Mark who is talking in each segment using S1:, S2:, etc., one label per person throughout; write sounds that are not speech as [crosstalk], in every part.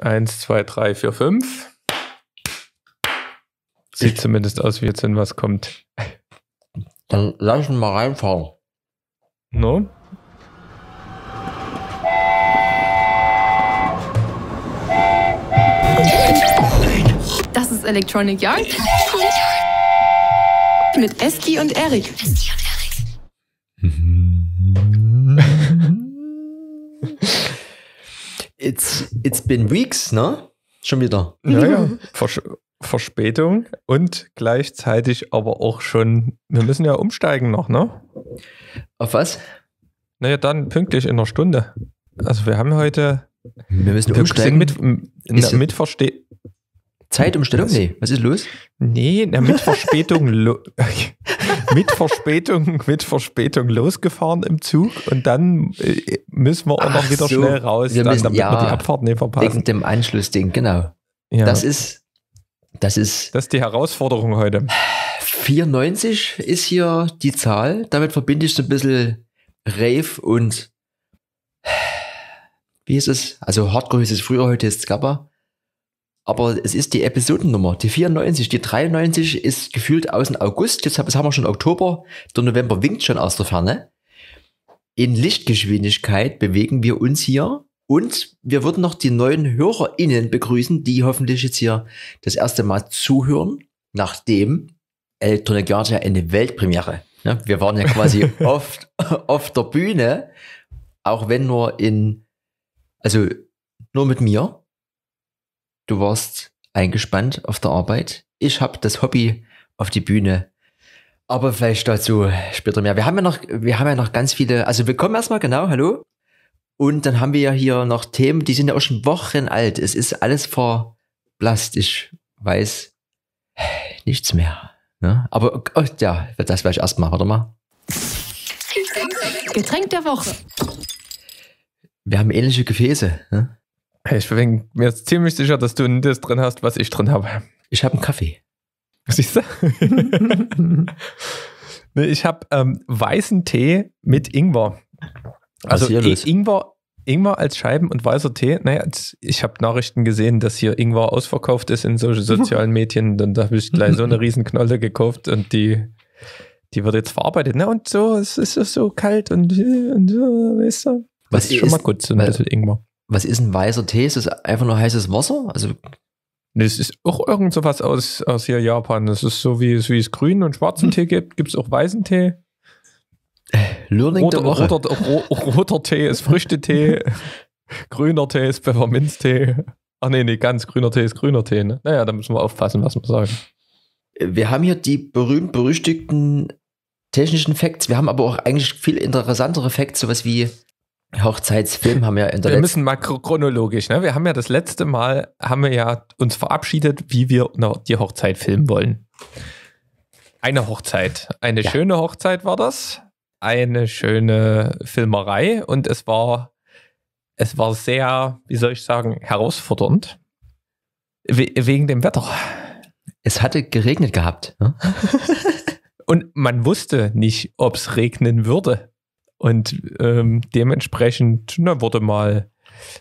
S1: Eins, zwei, drei, vier, fünf. Sieht ich zumindest aus, wie jetzt in was kommt. Dann lass ihn mal reinfahren. No? Das ist Electronic
S2: Yard. Mit Eski und Erik.
S1: it's, it's been weeks, ne? Schon wieder. Ja, ja. [laughs] Versch Verspätung und gleichzeitig aber auch schon, wir müssen ja umsteigen noch, ne? Auf was? Naja, dann pünktlich in einer Stunde. Also wir haben heute.
S2: Wir müssen wir umsteigen. mit, na, mit,
S1: Zeitumstellung? Nee. Was ist los? Nee, na, mit Verspätung, [laughs] mit Verspätung, mit Verspätung losgefahren im Zug und dann äh, müssen wir auch noch wieder so. schnell raus, wir dann, damit ja, wir die Abfahrt nicht verpassen. Wegen dem Anschlussding, genau. Ja. Das
S2: ist, das ist. Das ist die Herausforderung heute. 94 ist hier die Zahl. Damit verbinde ich so ein bisschen Rave und wie ist es? Also Hardcore ist es früher, heute ist es Gabba. Aber es ist die Episodennummer, die 94. Die 93 ist gefühlt aus dem August. Jetzt haben wir schon Oktober. Der November winkt schon aus der Ferne. In Lichtgeschwindigkeit bewegen wir uns hier. Und wir würden noch die neuen HörerInnen begrüßen, die hoffentlich jetzt hier das erste Mal zuhören, nachdem Electronic Yard ja eine Weltpremiere. Ne? Wir waren ja quasi [laughs] oft auf der Bühne, auch wenn nur in, also nur mit mir, Du warst eingespannt auf der Arbeit. Ich habe das Hobby auf die Bühne. Aber vielleicht dazu später mehr. Wir haben ja noch, wir haben ja noch ganz viele. Also willkommen erstmal, genau, hallo. Und dann haben wir ja hier noch Themen, die sind ja auch schon Wochen alt. Es ist alles verblasst. Ich weiß nichts mehr. Ne? Aber oh, ja, das vielleicht erstmal, warte mal. Getränk der Woche.
S1: Wir haben ähnliche Gefäße. Ne? Ich bin mir ziemlich sicher, dass du das drin hast, was ich drin habe. Ich habe einen Kaffee. Siehst du? [laughs] nee, ich habe ähm, weißen Tee mit Ingwer. Also eh, Ingwer, Ingwer als Scheiben und weißer Tee. Naja, ich habe Nachrichten gesehen, dass hier Ingwer ausverkauft ist in so [laughs] sozialen Medien. Dann habe ich gleich so eine [laughs] Riesenknolle gekauft und die, die wird jetzt verarbeitet. Ne? Und so, es ist so kalt und, und so, weißt du. Was ist eh schon mal gut, so ein bisschen Ingwer was ist ein weißer Tee? Ist das einfach nur heißes Wasser? Also Nee, ist auch irgend sowas aus, aus hier Japan. Das ist so, wie es, wie es grünen und schwarzen hm. Tee gibt, gibt es auch weißen Tee. Learning roter, roter, roter, roter Tee ist Früchtetee, [laughs] grüner Tee ist Pfefferminztee. Ach nee, nee, ganz grüner Tee ist grüner Tee. Ne? Naja, da müssen wir aufpassen, was wir sagen. Wir haben hier die berühmt-berüchtigten technischen Facts. Wir haben aber auch eigentlich viel interessantere Facts, sowas wie Hochzeitsfilm haben wir in der Wir müssen mal chronologisch, ne? Wir haben ja das letzte Mal, haben wir ja uns verabschiedet, wie wir die Hochzeit filmen wollen. Eine Hochzeit. Eine ja. schöne Hochzeit war das. Eine schöne Filmerei und es war, es war sehr, wie soll ich sagen, herausfordernd. We wegen dem Wetter. Es hatte geregnet gehabt. Ne? und man wusste nicht, ob es regnen würde. Und ähm, dementsprechend na, wurde mal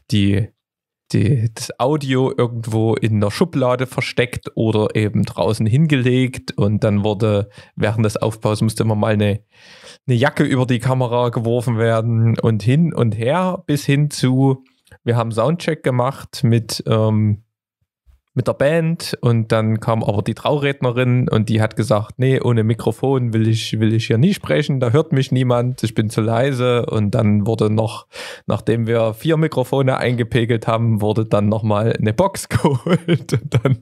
S1: die, die, das Audio irgendwo in der Schublade versteckt oder eben draußen hingelegt. Und dann wurde während des Aufbaus musste immer mal eine, eine Jacke über die Kamera geworfen werden und hin und her bis hin zu, wir haben Soundcheck gemacht mit ähm, mit der Band und dann kam aber die Traurednerin und die hat gesagt, nee, ohne Mikrofon will ich, will ich hier nie sprechen, da hört mich niemand, ich bin zu leise und dann wurde noch, nachdem wir vier Mikrofone eingepegelt haben, wurde dann nochmal eine Box [laughs] geholt und dann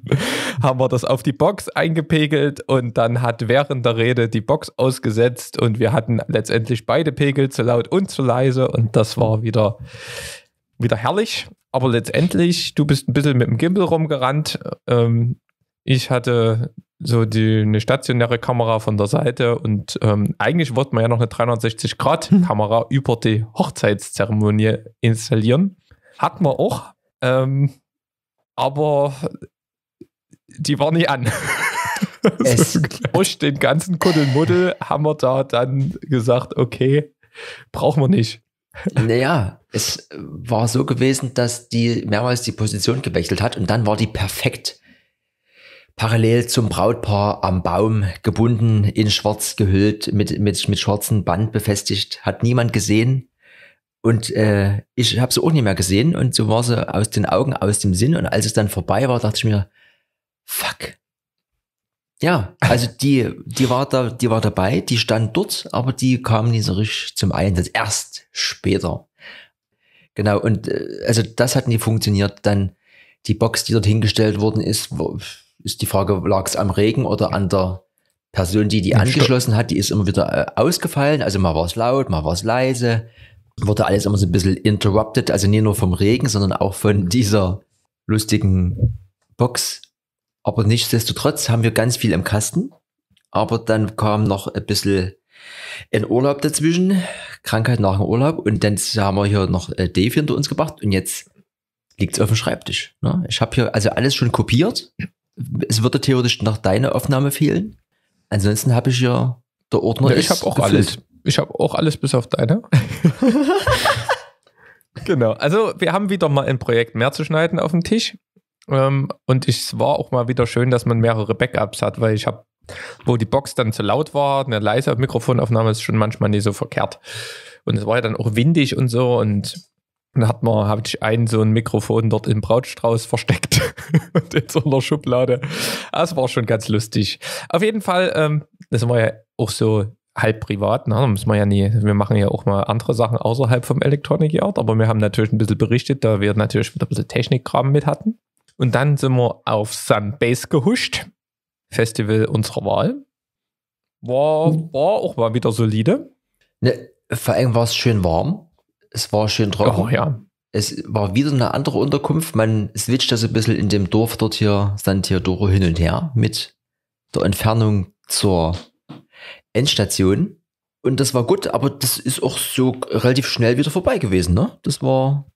S1: haben wir das auf die Box eingepegelt und dann hat während der Rede die Box ausgesetzt und wir hatten letztendlich beide Pegel zu laut und zu leise und das war wieder wieder herrlich. Aber letztendlich, du bist ein bisschen mit dem Gimbal rumgerannt. Ähm, ich hatte so die, eine stationäre Kamera von der Seite und ähm, eigentlich wollte man ja noch eine 360-Grad-Kamera hm. [laughs] über die Hochzeitszeremonie installieren. Hat man auch, ähm, aber die war nie an. so, [laughs] [laughs] durch den ganzen Kuddelmuddel haben wir da dann gesagt, okay, brauchen wir nicht. Naja, es war so gewesen, dass
S2: die mehrmals die Position gewechselt hat und dann war die perfekt parallel zum Brautpaar am Baum gebunden, in schwarz gehüllt, mit, mit, mit schwarzem Band befestigt, hat niemand gesehen. Und äh, ich habe sie auch nicht mehr gesehen und so war sie aus den Augen, aus dem Sinn. Und als es dann vorbei war, dachte ich mir, fuck, ja, [laughs] also die, die war da, die war dabei, die stand dort, aber die kam nicht so richtig zum Einsatz. Erst später. Genau, und äh, also das hat nie funktioniert. Dann die Box, die dort hingestellt worden ist, ist die Frage, lag es am Regen oder an der Person, die die Im angeschlossen hat, die ist immer wieder äh, ausgefallen. Also mal war es laut, mal war es leise. Wurde alles immer so ein bisschen interrupted, also nicht nur vom Regen, sondern auch von [laughs] dieser lustigen Box, aber nichtsdestotrotz haben wir ganz viel im Kasten. Aber dann kam noch ein bisschen ein Urlaub dazwischen, Krankheit nach dem Urlaub. Und dann haben wir hier noch äh, Dave hinter uns gebracht. Und jetzt liegt es auf dem Schreibtisch. Ne? Ich habe hier also alles schon kopiert. Es würde theoretisch noch deine Aufnahme fehlen. Ansonsten habe ich hier der Ordner. Ja, ich habe auch gefüllt. alles. Ich habe
S1: auch alles bis auf deine. [laughs] genau. Also wir haben wieder mal ein Projekt mehr zu schneiden auf dem Tisch. Ähm, und es war auch mal wieder schön, dass man mehrere Backups hat, weil ich habe, wo die Box dann zu laut war, eine leise Mikrofonaufnahme ist schon manchmal nicht so verkehrt. Und es war ja dann auch windig und so und dann hat man, habe ich einen so ein Mikrofon dort im Brautstrauß versteckt [laughs] und in so einer Schublade. Das ah, war schon ganz lustig. Auf jeden Fall, ähm, das war ja auch so halb privat, ne? müssen wir ja nie, wir machen ja auch mal andere Sachen außerhalb vom Electronic Yard, aber wir haben natürlich ein bisschen berichtet, da wir natürlich wieder ein bisschen Technikkram mit hatten. Und dann sind wir auf Sun Base gehuscht. Festival unserer Wahl. War, hm. war auch mal wieder solide.
S2: Ne, vor allem war es schön warm. Es war schön trocken. Oh, ja. Es war wieder eine andere Unterkunft. Man switcht das ein bisschen in dem Dorf dort hier, San Theodoro, hin und her mit der Entfernung zur Endstation. Und das war gut, aber
S1: das ist auch so relativ schnell wieder vorbei gewesen, ne? Das war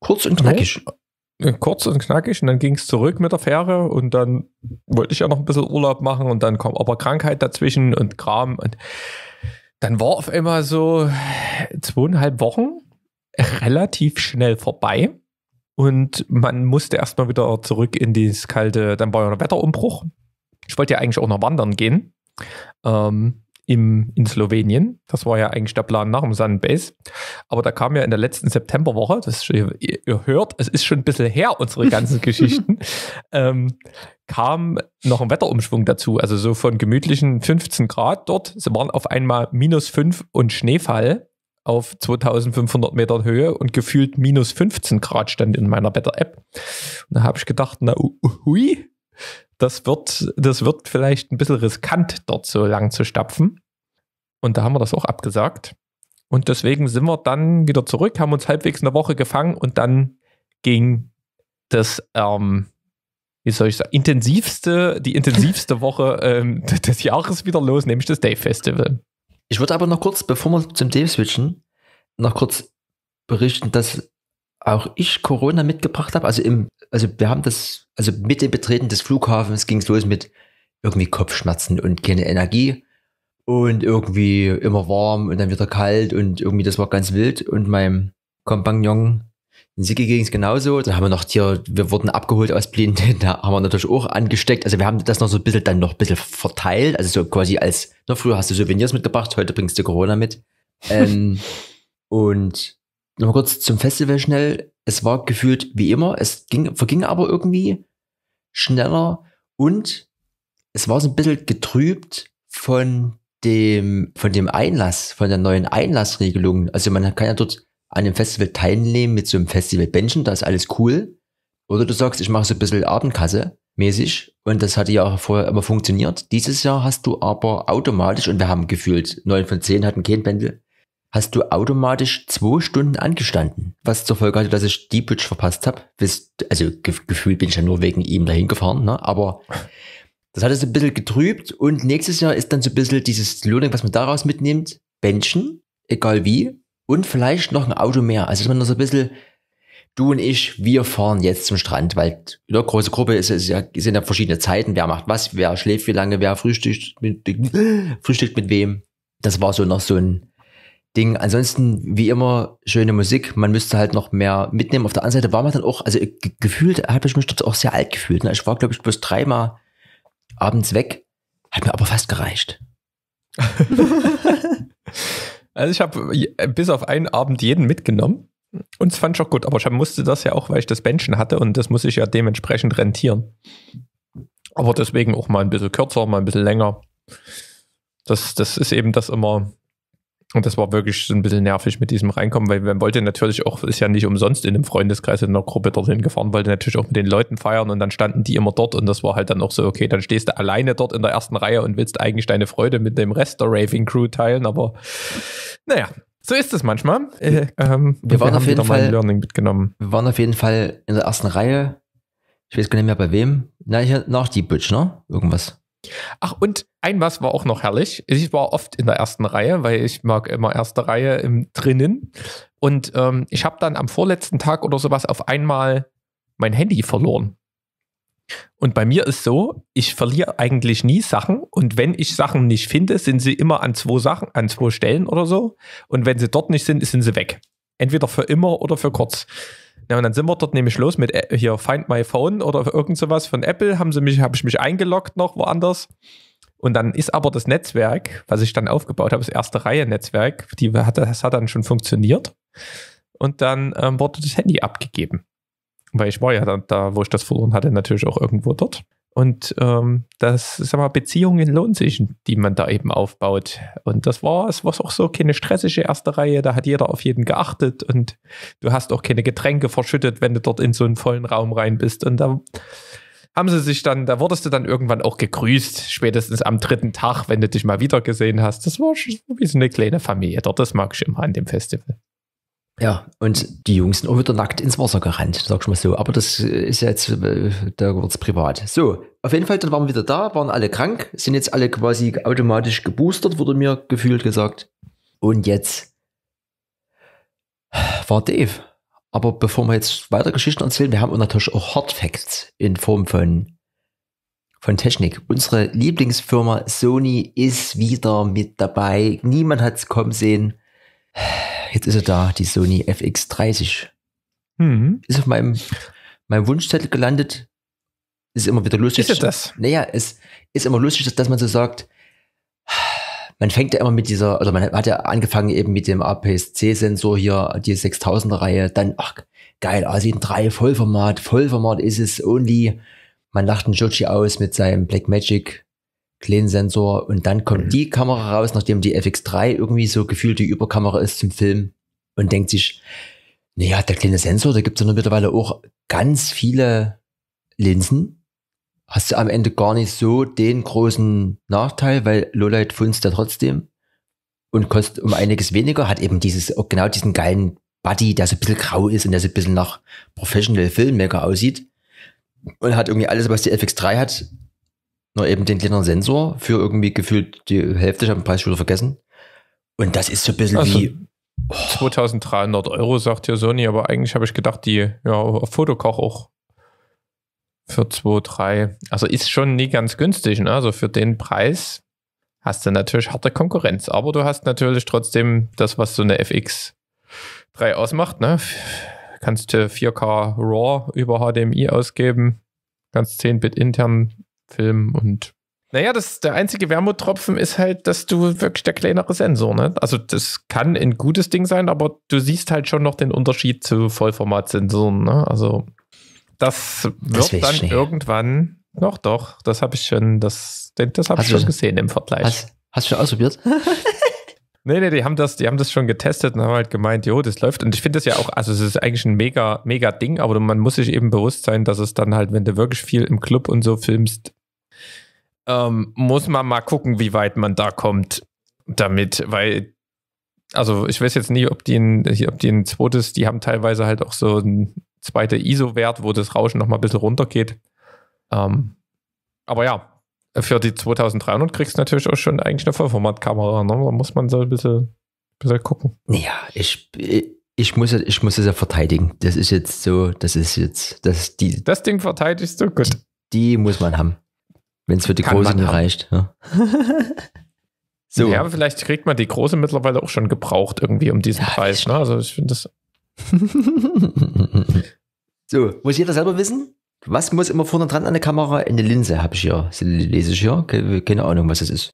S1: kurz und knackig. Okay. Äh, kurz und knackig und dann ging es zurück mit der Fähre und dann wollte ich ja noch ein bisschen Urlaub machen und dann kam aber Krankheit dazwischen und Kram und dann war auf einmal so zweieinhalb Wochen relativ schnell vorbei und man musste erstmal wieder zurück in dieses kalte, dann war ja ein Wetterumbruch. Ich wollte ja eigentlich auch noch wandern gehen. Ähm, im, in Slowenien. Das war ja eigentlich der Plan nach dem Sunbase. Aber da kam ja in der letzten Septemberwoche, das ihr, ihr hört, es ist schon ein bisschen her, unsere ganzen [laughs] Geschichten, ähm, kam noch ein Wetterumschwung dazu. Also so von gemütlichen 15 Grad dort, sie waren auf einmal minus 5 und Schneefall auf 2500 Metern Höhe und gefühlt minus 15 Grad stand in meiner Wetter-App. Und da habe ich gedacht, na hui, das wird, das wird vielleicht ein bisschen riskant, dort so lang zu stapfen. Und da haben wir das auch abgesagt. Und deswegen sind wir dann wieder zurück, haben uns halbwegs eine Woche gefangen und dann ging das, ähm, wie soll ich sagen, intensivste, die intensivste Woche [laughs] ähm, des Jahres wieder los, nämlich das Dave Festival. Ich würde aber noch kurz, bevor wir
S2: zum Dave switchen, noch kurz berichten, dass auch ich Corona mitgebracht habe. Also im also wir haben das, also mit dem Betreten des Flughafens ging es los mit irgendwie Kopfschmerzen und keine Energie und irgendwie immer warm und dann wieder kalt und irgendwie das war ganz wild und meinem Kompagnon in Sicke ging es genauso. Da haben wir noch hier, wir wurden abgeholt aus Blinden, [laughs] da haben wir natürlich auch angesteckt. Also wir haben das noch so ein bisschen dann noch ein bisschen verteilt. Also so quasi als, ne, früher hast du Souvenirs mitgebracht, heute bringst du Corona mit. Ähm, [laughs] und Nochmal kurz zum Festival schnell. Es war gefühlt wie immer. Es ging, verging aber irgendwie schneller und es war so ein bisschen getrübt von dem, von dem Einlass, von der neuen Einlassregelung. Also man kann ja dort an dem Festival teilnehmen mit so einem Festival Festivalbändchen, da ist alles cool. Oder du sagst, ich mache so ein bisschen Abendkasse mäßig und das hatte ja auch vorher immer funktioniert. Dieses Jahr hast du aber automatisch und wir haben gefühlt, neun von zehn hatten kein Pendel, hast du automatisch zwei Stunden angestanden. Was zur Folge hatte, dass ich die Bridge verpasst habe. Also ge gefühlt bin ich ja nur wegen ihm dahin gefahren, ne? aber das hat es ein bisschen getrübt. Und nächstes Jahr ist dann so ein bisschen dieses Learning, was man daraus mitnimmt, Menschen, egal wie, und vielleicht noch ein Auto mehr. Also dass man noch so ein bisschen, du und ich, wir fahren jetzt zum Strand, weil in große Gruppe ist, ist ja, sind ja verschiedene Zeiten, wer macht was, wer schläft wie lange, wer frühstückt mit, frühstückt mit wem. Das war so noch so ein Ding. Ansonsten, wie immer, schöne Musik. Man müsste halt noch mehr mitnehmen. Auf der anderen Seite war man dann auch, also gefühlt habe ich mich dort auch sehr alt gefühlt. Ne? Ich war, glaube ich, bloß dreimal abends
S1: weg. Hat mir aber fast gereicht. [laughs] also ich habe äh, bis auf einen Abend jeden mitgenommen. Und es fand ich auch gut, aber ich musste das ja auch, weil ich das Benchen hatte und das muss ich ja dementsprechend rentieren. Aber deswegen auch mal ein bisschen kürzer, mal ein bisschen länger. Das, das ist eben das immer, und das war wirklich so ein bisschen nervig mit diesem Reinkommen, weil man wollte natürlich auch, ist ja nicht umsonst in einem Freundeskreis in einer Gruppe dorthin gefahren, wollte natürlich auch mit den Leuten feiern und dann standen die immer dort und das war halt dann auch so, okay, dann stehst du alleine dort in der ersten Reihe und willst eigentlich deine Freude mit dem Rest der Raving Crew teilen, aber naja, so ist es manchmal.
S2: Äh, ähm, wir, wir waren auf jeden Fall Learning mitgenommen. Wir waren auf jeden Fall in der ersten Reihe. Ich weiß gar nicht mehr bei wem. Na, ich noch die Bridge, ne? Irgendwas.
S1: Ach, und ein was war auch noch herrlich. Ich war oft in der ersten Reihe, weil ich mag immer erste Reihe im drinnen. Und ähm, ich habe dann am vorletzten Tag oder sowas auf einmal mein Handy verloren. Und bei mir ist so, ich verliere eigentlich nie Sachen und wenn ich Sachen nicht finde, sind sie immer an zwei Sachen, an zwei Stellen oder so. Und wenn sie dort nicht sind, sind sie weg. Entweder für immer oder für kurz. Ja, und dann sind wir dort nämlich los mit äh, hier Find My Phone oder irgend sowas von Apple. Haben sie mich, habe ich mich eingeloggt noch woanders. Und dann ist aber das Netzwerk, was ich dann aufgebaut habe, das erste Reihe-Netzwerk, die hat, das hat dann schon funktioniert. Und dann ähm, wurde das Handy abgegeben. Weil ich war ja dann da, wo ich das verloren hatte, natürlich auch irgendwo dort. Und ähm, das, sag mal, Beziehungen lohnen sich, die man da eben aufbaut. Und das war, es war auch so keine stressige erste Reihe, da hat jeder auf jeden geachtet und du hast auch keine Getränke verschüttet, wenn du dort in so einen vollen Raum rein bist. Und da haben sie sich dann, da wurdest du dann irgendwann auch gegrüßt, spätestens am dritten Tag, wenn du dich mal wieder gesehen hast. Das war schon wie so eine kleine Familie dort, das mag ich immer an dem Festival.
S2: Ja, und die Jungs sind auch wieder nackt ins Wasser gerannt, sag ich mal so. Aber das äh, ist jetzt, äh, da wird es privat. So, auf jeden Fall, dann waren wir wieder da, waren alle krank, sind jetzt alle quasi automatisch geboostert, wurde mir gefühlt gesagt. Und jetzt war Dave. Aber bevor wir jetzt weiter Geschichten erzählen, wir haben natürlich auch Hardfacts in Form von, von Technik. Unsere Lieblingsfirma Sony ist wieder mit dabei. Niemand hat es kommen sehen. Jetzt ist er da, die Sony FX30. Mhm. Ist auf meinem, meinem Wunschzettel gelandet. Ist immer wieder lustig. Ist das? Naja, es ist immer lustig, dass, dass man so sagt, man fängt ja immer mit dieser, oder also man hat ja angefangen eben mit dem APS-C-Sensor hier, die 6000er-Reihe, dann, ach, geil, A7 III, Vollformat, Vollformat ist es, only. Man lacht einen Joji aus mit seinem Blackmagic Lensensor und dann kommt mhm. die Kamera raus, nachdem die FX3 irgendwie so gefühlt die Überkamera ist zum Film und denkt sich, naja, der kleine Sensor, da gibt es ja mittlerweile auch ganz viele Linsen. Hast du am Ende gar nicht so den großen Nachteil, weil Lowlight funzt ja trotzdem und kostet um einiges weniger, hat eben dieses, genau diesen geilen Buddy, der so ein bisschen grau ist und der so ein bisschen nach Professional Filmmaker aussieht und hat irgendwie alles, was die FX3 hat, nur eben den kleinen Sensor für irgendwie gefühlt die Hälfte, ich habe den Preis schon wieder vergessen. Und das ist so ein bisschen also, wie.
S1: Oh. 2300 Euro, sagt ja Sony, aber eigentlich habe ich gedacht, die ja, auf Fotokoch auch für 2, 3. Also ist schon nie ganz günstig. Ne? Also für den Preis hast du natürlich harte Konkurrenz. Aber du hast natürlich trotzdem das, was so eine FX 3 ausmacht. Ne? Kannst du 4K RAW über HDMI ausgeben, kannst 10-Bit intern Film und naja, das, der einzige Wermuttropfen ist halt, dass du wirklich der kleinere Sensor, ne? Also das kann ein gutes Ding sein, aber du siehst halt schon noch den Unterschied zu Vollformatsensoren, ne? Also das wird das dann irgendwann noch doch. Das habe ich schon, das, das habe ich schon gesehen im Vergleich. Hast, hast du schon ausprobiert? [laughs] Nee, nee, die haben das, die haben das schon getestet und haben halt gemeint, jo, das läuft. Und ich finde das ja auch, also es ist eigentlich ein mega, mega Ding, aber man muss sich eben bewusst sein, dass es dann halt, wenn du wirklich viel im Club und so filmst, ähm, muss man mal gucken, wie weit man da kommt damit, weil, also ich weiß jetzt nicht, ob die ein, ob die ein zweites, die haben teilweise halt auch so ein zweiter ISO-Wert, wo das Rauschen nochmal ein bisschen runtergeht. Ähm, aber ja, für die 2300 kriegst du natürlich auch schon eigentlich eine Vollformatkamera. Ne? Da muss man so ein bisschen, bisschen gucken.
S2: Ja, ich, ich, muss, ich muss es ja verteidigen. Das ist jetzt so, das ist jetzt, das die. Das Ding verteidigst du? Gut. Die muss man haben. Wenn es für die Großen reicht. Ja.
S1: [laughs] so. ja, aber vielleicht kriegt man die große mittlerweile auch schon gebraucht irgendwie um diesen ja, Preis. Ne? Also ich finde das. [laughs] so,
S2: muss jeder selber wissen? Was muss immer vorne dran an der Kamera? Eine Linse habe ich hier, lese ich hier. Keine Ahnung, was das ist.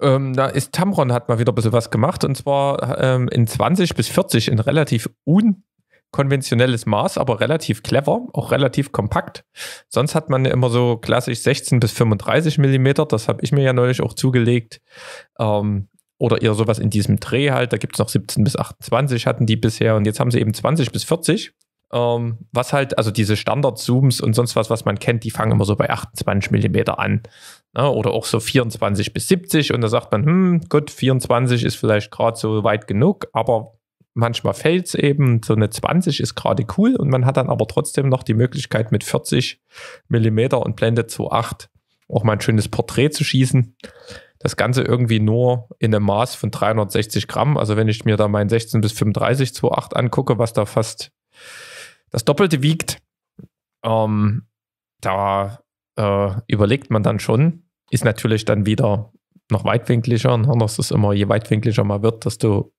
S1: Ähm, da ist Tamron hat mal wieder ein bisschen was gemacht und zwar ähm, in 20 bis 40 in relativ unkonventionelles Maß, aber relativ clever, auch relativ kompakt. Sonst hat man immer so klassisch 16 bis 35 Millimeter, das habe ich mir ja neulich auch zugelegt. Ähm, oder eher sowas in diesem Dreh halt, da gibt es noch 17 bis 28 hatten die bisher und jetzt haben sie eben 20 bis 40 ähm, was halt, also diese Standard-Zooms und sonst was, was man kennt, die fangen immer so bei 28 mm an. Ne? Oder auch so 24 bis 70 und da sagt man, hm, gut, 24 ist vielleicht gerade so weit genug, aber manchmal fällt es eben, so eine 20 ist gerade cool und man hat dann aber trotzdem noch die Möglichkeit mit 40 mm und Blende 2.8 auch mal ein schönes Porträt zu schießen. Das Ganze irgendwie nur in einem Maß von 360 Gramm. Also wenn ich mir da mein 16 bis 35 2.8 angucke, was da fast das Doppelte wiegt, ähm, da äh, überlegt man dann schon, ist natürlich dann wieder noch weitwinkliger und ne? anders ist immer, je weitwinkliger man wird, desto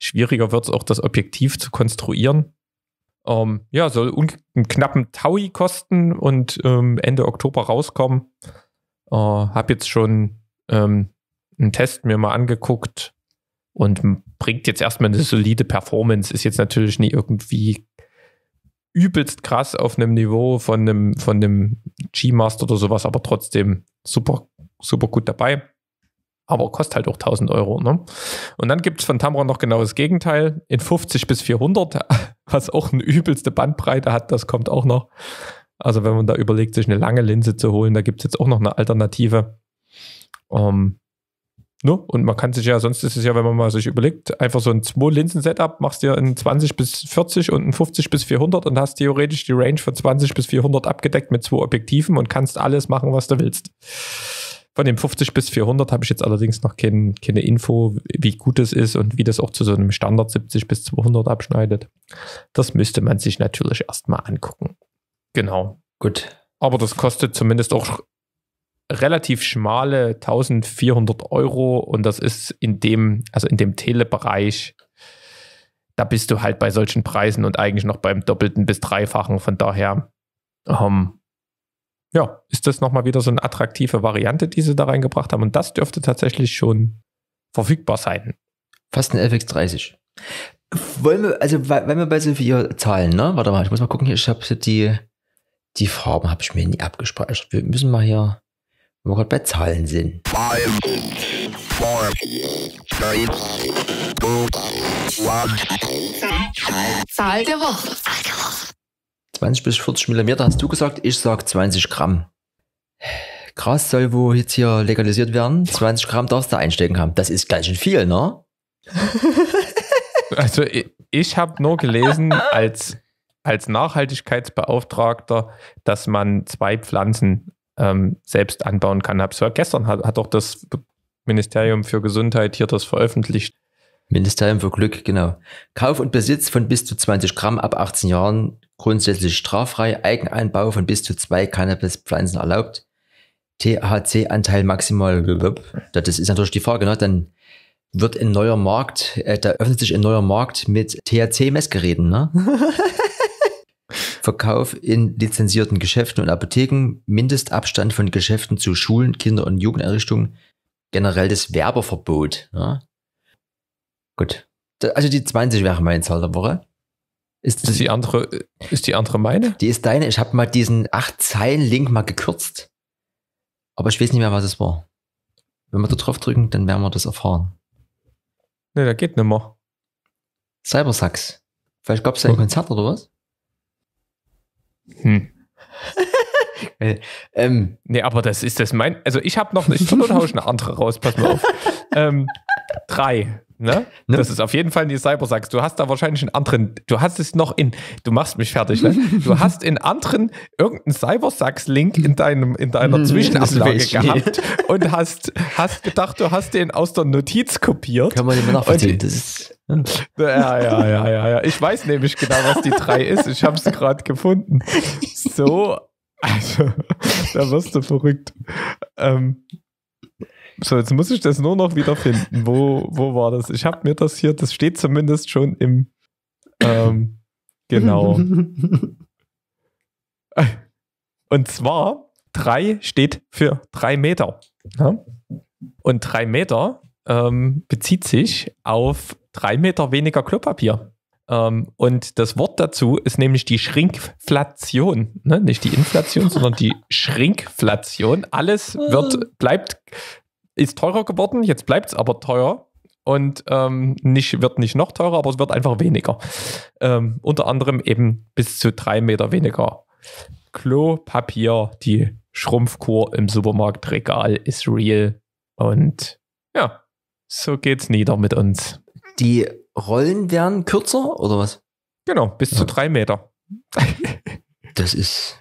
S1: schwieriger wird es auch, das Objektiv zu konstruieren. Ähm, ja, soll einen knappen Taui kosten und ähm, Ende Oktober rauskommen. Äh, hab jetzt schon ähm, einen Test mir mal angeguckt und bringt jetzt erstmal eine solide Performance. Ist jetzt natürlich nie irgendwie übelst krass auf einem Niveau von einem, von einem G-Master oder sowas, aber trotzdem super, super gut dabei. Aber kostet halt auch 1000 Euro. Ne? Und dann gibt es von Tamron noch genau das Gegenteil. In 50 bis 400, [laughs] was auch eine übelste Bandbreite hat, das kommt auch noch. Also wenn man da überlegt, sich eine lange Linse zu holen, da gibt es jetzt auch noch eine Alternative. Ähm, Ne? Und man kann sich ja, sonst ist es ja, wenn man mal sich überlegt, einfach so ein 2-Linsen-Setup, machst dir ein 20 bis 40 und ein 50 bis 400 und hast theoretisch die Range von 20 bis 400 abgedeckt mit zwei Objektiven und kannst alles machen, was du willst. Von dem 50 bis 400 habe ich jetzt allerdings noch kein, keine Info, wie gut es ist und wie das auch zu so einem Standard 70 bis 200 abschneidet. Das müsste man sich natürlich erstmal angucken. Genau. Gut. Aber das kostet zumindest auch relativ schmale 1400 Euro und das ist in dem, also in dem Telebereich, da bist du halt bei solchen Preisen und eigentlich noch beim Doppelten bis Dreifachen. Von daher, ähm, ja, ist das nochmal wieder so eine attraktive Variante, die sie da reingebracht haben und das dürfte tatsächlich schon verfügbar sein. Fast ein FX30.
S2: Wollen wir, also, wenn wir bei so vier Zahlen, ne? Warte mal, ich muss mal gucken, ich habe die, die Farben habe ich mir nie abgespeichert. Wir müssen mal hier wo wir gerade bei Zahlen sind. Zahl der Woche. 20 bis 40 Millimeter hast du gesagt, ich sag 20 Gramm. Gras soll wohl jetzt hier legalisiert werden. 20 Gramm darfst du einstecken haben. Das ist gleich schön viel, ne? [laughs]
S1: Also ich, ich habe nur gelesen als, als Nachhaltigkeitsbeauftragter, dass man zwei Pflanzen ähm, selbst anbauen kann. Hab's ja, gestern hat, hat auch das Ministerium für Gesundheit hier das veröffentlicht. Ministerium für
S2: Glück, genau. Kauf und Besitz von bis zu 20 Gramm ab 18 Jahren grundsätzlich straffrei, Eigenanbau von bis zu zwei Cannabispflanzen erlaubt. THC-Anteil maximal, das ist natürlich die Frage, ne? dann wird ein neuer Markt, äh, da öffnet sich ein neuer Markt mit THC-Messgeräten. Ne? [laughs] Verkauf in lizenzierten Geschäften und Apotheken, Mindestabstand von Geschäften zu Schulen, Kinder- und Jugendeinrichtungen, generell das Werbeverbot. Ja. Gut. Also die 20 wäre meine Zahl der Woche. Ist, ist, die andere, ist die andere meine? Die ist deine. Ich habe mal diesen 8-Zeilen-Link mal gekürzt. Aber ich weiß nicht mehr, was es war. Wenn wir da drauf drücken, dann werden wir das erfahren.
S1: Ne, da geht nicht mehr.
S2: Cybersax. Vielleicht gab es ein Konzert oder was?
S1: Hm. Äh, ähm, nee, aber das ist das mein. Also ich habe noch nicht. Ich hau ich eine andere raus, pass mal auf. ähm, drei. Ne? ne? Das ist auf jeden Fall die Cybersax. Du hast da wahrscheinlich einen anderen, du hast es noch in, du machst mich fertig, ne? Du hast in anderen irgendeinen Cybersax-Link in deinem, in deiner mhm. Zwischenablage gehabt und hast, hast gedacht, du hast den aus der Notiz kopiert. Kann man nicht mehr nachvollziehen. Und, das ist ja, ja, ja, ja, ja. Ich weiß nämlich genau, was die 3 ist. Ich habe es gerade gefunden. So, also, [laughs] da wirst du verrückt. Ähm, so, jetzt muss ich das nur noch wiederfinden. Wo, wo war das? Ich habe mir das hier, das steht zumindest schon im. Ähm, genau. [laughs] Und zwar, 3 steht für 3 Meter. Ja? Und 3 Meter ähm, bezieht sich auf drei Meter weniger Klopapier. Ähm, und das Wort dazu ist nämlich die Schrinkflation. Ne? Nicht die Inflation, [laughs] sondern die Schrinkflation. Alles wird, ah. bleibt, ist teurer geworden, jetzt bleibt es aber teuer. Und ähm, nicht, wird nicht noch teurer, aber es wird einfach weniger. Ähm, unter anderem eben bis zu drei Meter weniger Klopapier. Die Schrumpfkur im Supermarktregal ist real. Und ja, so geht's nieder mit uns. Die Rollen werden kürzer oder was? Genau, bis ja. zu drei Meter. das
S2: ist.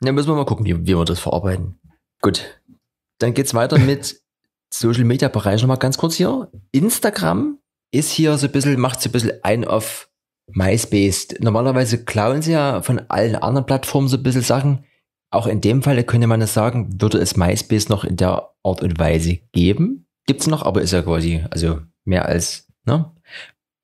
S2: Da müssen wir mal gucken, wie, wie wir das verarbeiten. Gut. Dann geht es weiter mit [laughs] Social Media Bereich nochmal ganz kurz hier. Instagram ist hier so ein bisschen, macht so ein bisschen ein auf MySpace. Normalerweise klauen sie ja von allen anderen Plattformen so ein bisschen Sachen. Auch in dem Fall könnte man es sagen, würde es MySpace noch in der Art und Weise geben. Gibt es noch, aber ist ja quasi, also mehr als ne?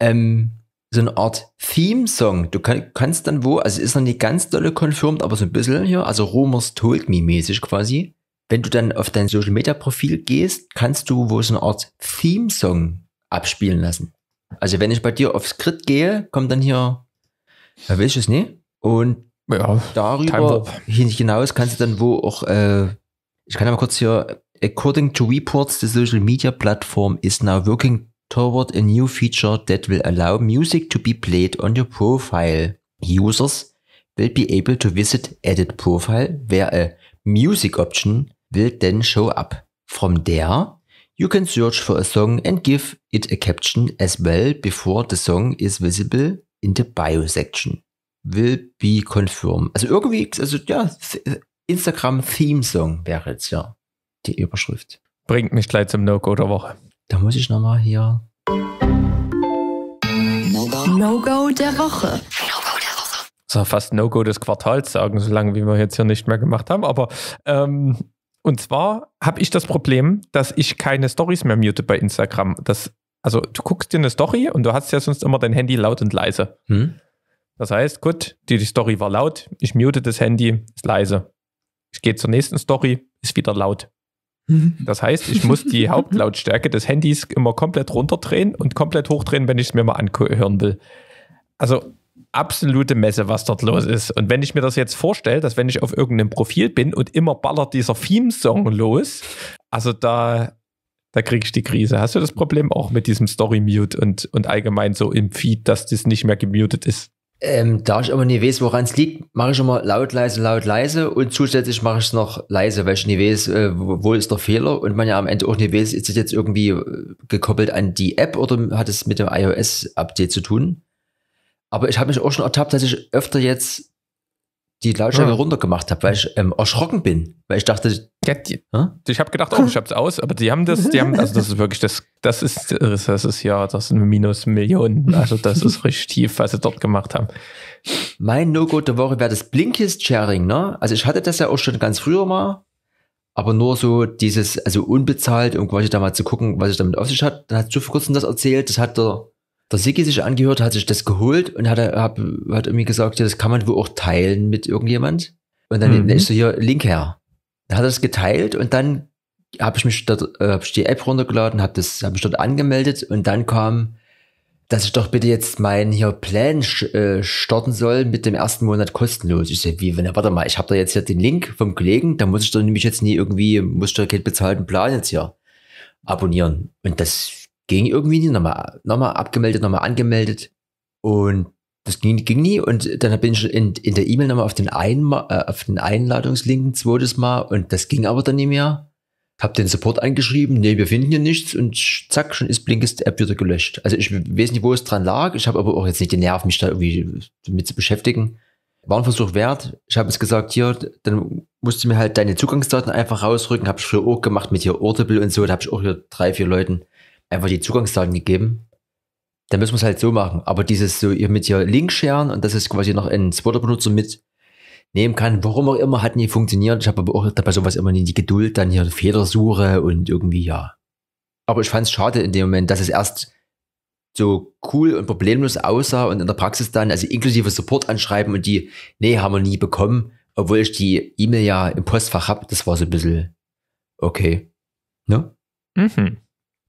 S2: Ähm, so eine Art Theme-Song. Du kann, kannst dann wo, also ist noch nicht ganz dolle confirmed, aber so ein bisschen hier, also Rumors Told Me mäßig quasi. Wenn du dann auf dein Social Media Profil gehst, kannst du wo so eine Art Theme-Song abspielen lassen. Also wenn ich bei dir aufs Grid gehe, kommt dann hier, da will ich es nicht. Und ja, darüber hinaus kannst du dann wo auch, äh, ich kann aber kurz hier, according to reports, the social media platform is now working toward a new feature that will allow music to be played on your profile. Users will be able to visit edit profile where a music option will then show up. From there, you can search for a song and give it a caption as well before the song is visible in the bio section. Will be confirmed. Also irgendwie, also ja, Instagram Theme Song wäre jetzt ja die Überschrift.
S1: Bringt mich gleich zum No-Go der Woche. Da muss ich nochmal hier.
S2: No-Go no -Go der Woche.
S1: Das war fast No-Go des Quartals sagen, so lange wie wir jetzt hier nicht mehr gemacht haben. Aber ähm, und zwar habe ich das Problem, dass ich keine Stories mehr mute bei Instagram. Das, also du guckst dir eine Story und du hast ja sonst immer dein Handy laut und leise. Hm? Das heißt, gut, die, die, Story war laut, ich mute das Handy, ist leise. Ich gehe zur nächsten Story, ist wieder laut. Mhm. Das heißt, ich muss die [laughs] Hauptlautstärke des Handys immer komplett runterdrehen und komplett hochdrehen, wenn ich es mir mal anhören will. Also absolute Messe, was dort los ist. Und wenn ich mir das jetzt vorstelle, dass wenn ich auf irgendeinem Profil bin und immer ballert dieser Theme-Song los, also da, da kriege ich die Krise. Hast du das Problem auch mit diesem Story-Mute und, und allgemein so im Feed, dass das nicht mehr gemutet ist? Ähm, da ich aber nie weiß, woran es liegt, mache ich immer
S2: laut, leise, laut, leise und zusätzlich mache ich es noch leise, weil ich nie weiß, äh, wo, wo ist der Fehler und man ja am Ende auch nie weiß, ist das jetzt irgendwie äh, gekoppelt an die App oder hat es mit dem iOS-Update zu tun. Aber ich habe mich auch schon ertappt, dass ich öfter jetzt die
S1: Lautstärke hm. runtergemacht habe, weil ich ähm, erschrocken bin, weil ich dachte, ja, die, hm? ich habe gedacht, oh, ich hab's aus, aber die haben das, die haben, also das ist wirklich das, das ist, das ist ja, das sind minus Millionen, also das ist richtig tief, was sie dort gemacht haben. Mein No-Go der Woche wäre das
S2: Blinkist-Sharing, ne? Also ich hatte das ja auch schon ganz früher mal, aber nur so dieses, also unbezahlt, um quasi da mal zu gucken, was ich damit auf sich hat. Dann hat du vor kurzem das erzählt, das hat der der Sigi sich angehört, hat sich das geholt und hat, hat, hat irgendwie gesagt, ja, das kann man wohl auch teilen mit irgendjemand. Und dann mhm. ist so hier Link her. Dann hat er das geteilt und dann habe ich mich dort, äh, hab ich die App runtergeladen, habe das, habe ich dort angemeldet und dann kam, dass ich doch bitte jetzt meinen hier Plan äh, starten soll mit dem ersten Monat kostenlos. Ich sehe, wie, wenn, er, warte mal, ich habe da jetzt hier den Link vom Kollegen, da muss ich doch nämlich jetzt nie irgendwie, muss ich doch Geld bezahlten Plan jetzt hier abonnieren. Und das ging irgendwie nie. Nochmal, nochmal abgemeldet, nochmal angemeldet. Und das ging, ging nie. Und dann bin ich in, in der E-Mail nochmal auf, den Ein, äh, auf den Einladungslink ein zweites Mal. Und das ging aber dann nicht mehr. Hab den Support angeschrieben. Nee, wir finden hier nichts. Und zack, schon ist Blinkist App wieder gelöscht. Also ich weiß nicht, wo es dran lag. Ich habe aber auch jetzt nicht den Nerv, mich da irgendwie damit zu beschäftigen. War ein Versuch wert. Ich habe es gesagt, hier, dann musst du mir halt deine Zugangsdaten einfach rausrücken. Habe ich früher auch gemacht mit hier Audible und so. Da habe ich auch hier drei, vier Leuten einfach die Zugangsdaten gegeben. Dann müssen wir es halt so machen. Aber dieses so ihr mit hier Link sharen und das ist quasi noch ein zweiter Benutzer mitnehmen kann, warum auch immer, hat nie funktioniert. Ich habe aber auch dabei sowas immer nie die Geduld, dann hier Federsuche und irgendwie ja. Aber ich fand es schade in dem Moment, dass es erst so cool und problemlos aussah und in der Praxis dann, also inklusive Support anschreiben und die, nee, haben wir nie bekommen, obwohl ich die E-Mail ja im Postfach habe, das war so ein bisschen okay. Ne?
S1: Mhm.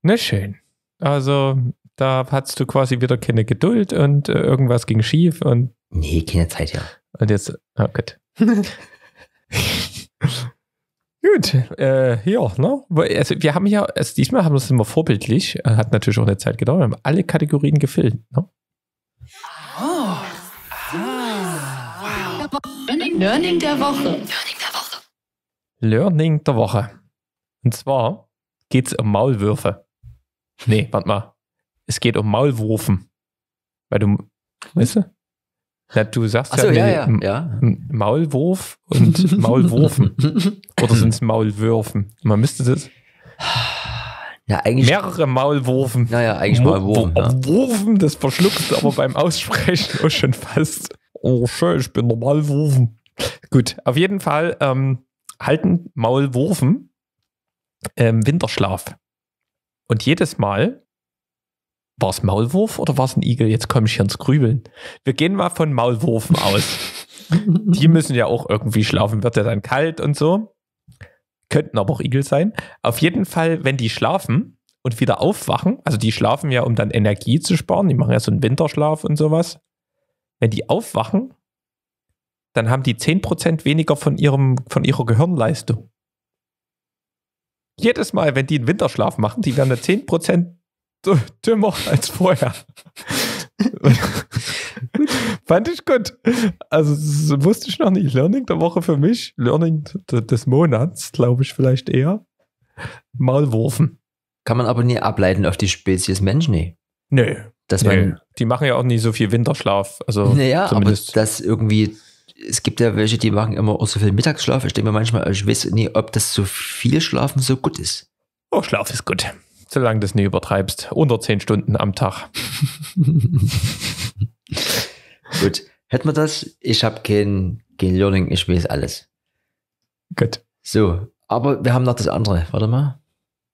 S1: Na schön. Also, da hattest du quasi wieder keine Geduld und äh, irgendwas ging schief und. Nee, keine Zeit, ja. Und jetzt, oh ah, Gott. [laughs] Gut, äh, ja, ne? Also wir haben ja, also diesmal haben wir es immer vorbildlich, äh, hat natürlich auch eine Zeit gedauert, wir haben alle Kategorien gefilmt, ne?
S2: Oh. Ah. Learning der Woche. Learning der Woche.
S1: Learning der Woche. Und zwar geht es um Maulwürfe. Nee, warte mal. Es geht um Maulwurfen. Weil du, weißt du? Na, du sagst so, ja, ja, ja, ja, Maulwurf und Maulwurfen. [laughs] Oder sind es Maulwürfen? Man müsste das. Ja, eigentlich. Mehrere Maulwurfen. Naja, eigentlich Maulwurfen. Ja. Wurfen, das verschluckst du aber beim Aussprechen auch [laughs] schon fast. Oh, schön, ich bin der Maulwurfen. Gut, auf jeden Fall ähm, halten Maulwurfen ähm, Winterschlaf. Und jedes Mal, war es Maulwurf oder war es ein Igel? Jetzt komme ich hier ins Grübeln. Wir gehen mal von Maulwurfen aus. [laughs] Die müssen ja auch irgendwie schlafen, wird ja dann kalt und so. Könnten aber auch Igel sein. Auf jeden Fall, wenn die schlafen und wieder aufwachen, also die schlafen ja, um dann Energie zu sparen, die machen ja so einen Winterschlaf und sowas. Wenn die aufwachen, dann haben die 10% weniger von, ihrem, von ihrer Gehirnleistung jedes Mal, wenn die einen Winterschlaf machen, die werden 10% dümmer als vorher. [laughs] Fand ich gut. Also wusste ich noch nicht. Learning der Woche für mich, Learning des Monats, glaube ich vielleicht eher. Maulwurfen.
S2: Kann man aber nie ableiten auf die Spezies Mensch, nee. Nö. Dass man, Die machen ja auch nie so viel Winterschlaf. Also naja, zumindest. aber das irgendwie es gibt ja welche, die machen immer auch so viel Mittagsschlaf. Ich denke mir manchmal, ich weiß nie, ob das so viel Schlafen so gut ist.
S1: Oh, Schlaf ist gut. Solange du es nicht übertreibst. Unter zehn Stunden am Tag.
S2: [laughs]
S1: [laughs] gut. Hätten wir das? Ich habe kein, kein Learning,
S2: ich weiß alles. Gut. So, aber wir haben noch das andere. Warte mal.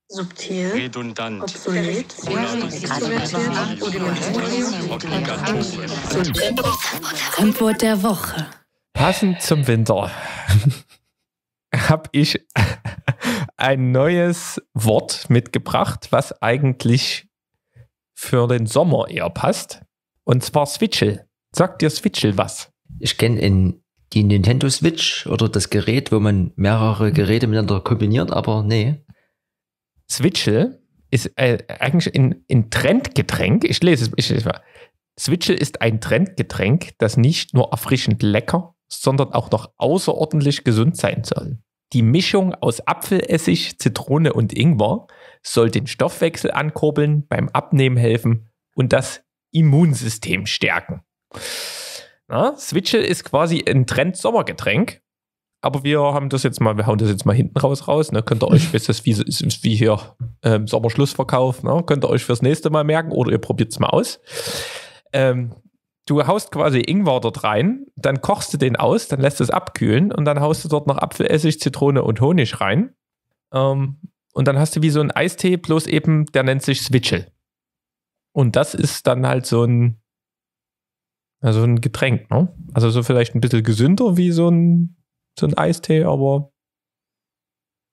S2: Subtil,
S1: redundant, obsolet, Antwort der Woche. Passend zum Winter [laughs] habe ich ein neues Wort mitgebracht, was eigentlich für den Sommer eher passt. Und zwar Switchel. Sagt dir Switchel was? Ich kenne die Nintendo
S2: Switch oder das Gerät, wo man mehrere Geräte miteinander kombiniert, aber nee.
S1: Switchel ist äh, eigentlich ein, ein, Trendgetränk. Ich lese es. mal. Switchel ist ein Trendgetränk, das nicht nur erfrischend lecker, sondern auch noch außerordentlich gesund sein soll. Die Mischung aus Apfelessig, Zitrone und Ingwer soll den Stoffwechsel ankurbeln, beim Abnehmen helfen und das Immunsystem stärken. Na, Switchel ist quasi ein Trend-Sommergetränk. Aber wir haben das jetzt mal, wir hauen das jetzt mal hinten raus raus. Ne? Könnt ihr euch, wisst [laughs] das wie, wie hier ähm, Sommerschlussverkauf, ne? könnt ihr euch fürs nächste Mal merken oder ihr probiert es mal aus. Ähm, du haust quasi Ingwer dort rein, dann kochst du den aus, dann lässt es abkühlen und dann haust du dort noch Apfelessig, Zitrone und Honig rein. Ähm, und dann hast du wie so einen Eistee, bloß eben, der nennt sich Switchel. Und das ist dann halt so ein, also ein Getränk, ne? Also so vielleicht ein bisschen gesünder wie so ein, so ein Eistee, aber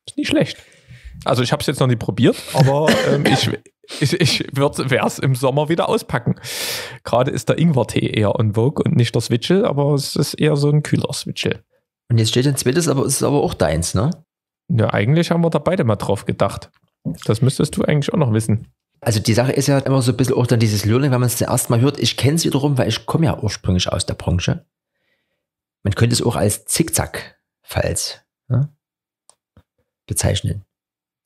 S1: ist nicht schlecht. Also ich habe es jetzt noch nicht probiert, aber ähm, [laughs] ich, ich, ich wäre es im Sommer wieder auspacken. Gerade ist der Ingwer-Tee eher on Vogue und nicht der Switchel, aber es ist eher so ein kühler Switchel. Und jetzt steht ein zweites, aber es ist aber auch deins, ne? Ja, eigentlich haben wir da beide mal drauf gedacht.
S2: Das müsstest du eigentlich auch noch wissen. Also die Sache ist ja immer so ein bisschen auch dann dieses Learning, wenn man es das erste Mal hört. Ich kenne es wiederum, weil ich komme ja ursprünglich aus der Branche. Man könnte es auch als Zickzack-Falls ne? bezeichnen.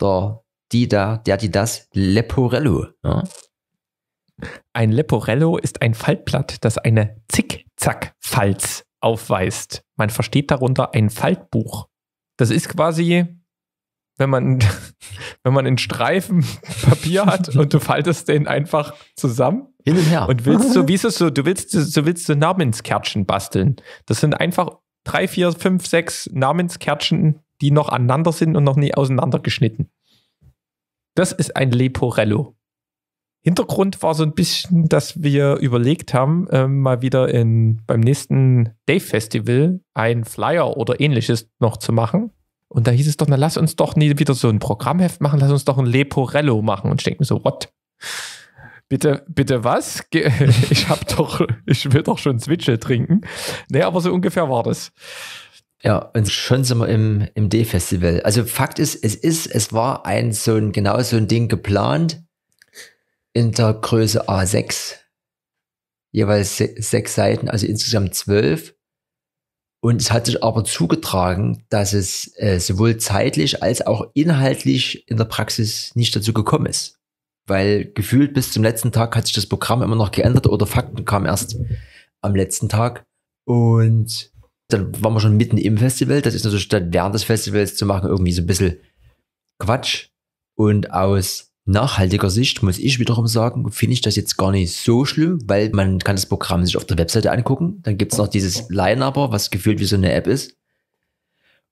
S2: Der
S1: die da, der, die das Leporello. Ja? Ne? Ein Leporello ist ein Faltblatt, das eine Zickzack-Falz aufweist. Man versteht darunter ein Faltbuch. Das ist quasi, wenn man, [laughs] wenn man einen Streifen [laughs] Papier hat und du faltest den einfach zusammen. Hin und her. Und willst so, wie ist es so, du willst, so willst du Namenskärtchen basteln. Das sind einfach drei, vier, fünf, sechs Namenskärtchen, die noch aneinander sind und noch nie auseinandergeschnitten. Das ist ein Leporello. Hintergrund war so ein bisschen, dass wir überlegt haben, äh, mal wieder in, beim nächsten Dave Festival ein Flyer oder ähnliches noch zu machen. Und da hieß es doch, na lass uns doch nie wieder so ein Programmheft machen, lass uns doch ein Leporello machen. Und ich denke mir so, what? Bitte, bitte was? [laughs] Ich hab doch, ich will doch schon Switche trinken. Nee, aber so ungefähr war das.
S2: Ja, und schon sind wir im, im D-Festival. Also Fakt ist, es ist, es war ein so ein, genau so ein Ding geplant in der Größe A6. Jeweils se sechs Seiten, also insgesamt zwölf. Und es hat sich aber zugetragen, dass es äh, sowohl zeitlich als auch inhaltlich in der Praxis nicht dazu gekommen ist. Weil gefühlt bis zum letzten Tag hat sich das Programm immer noch geändert oder Fakten kamen erst am letzten Tag. Und dann waren wir schon mitten im Festival. Das ist natürlich statt während des Festivals zu machen, irgendwie so ein bisschen Quatsch. Und aus nachhaltiger Sicht muss ich wiederum sagen, finde ich das jetzt gar nicht so schlimm, weil man kann das Programm sich auf der Webseite angucken. Dann gibt es noch dieses Line-Upper, was gefühlt wie so eine App ist.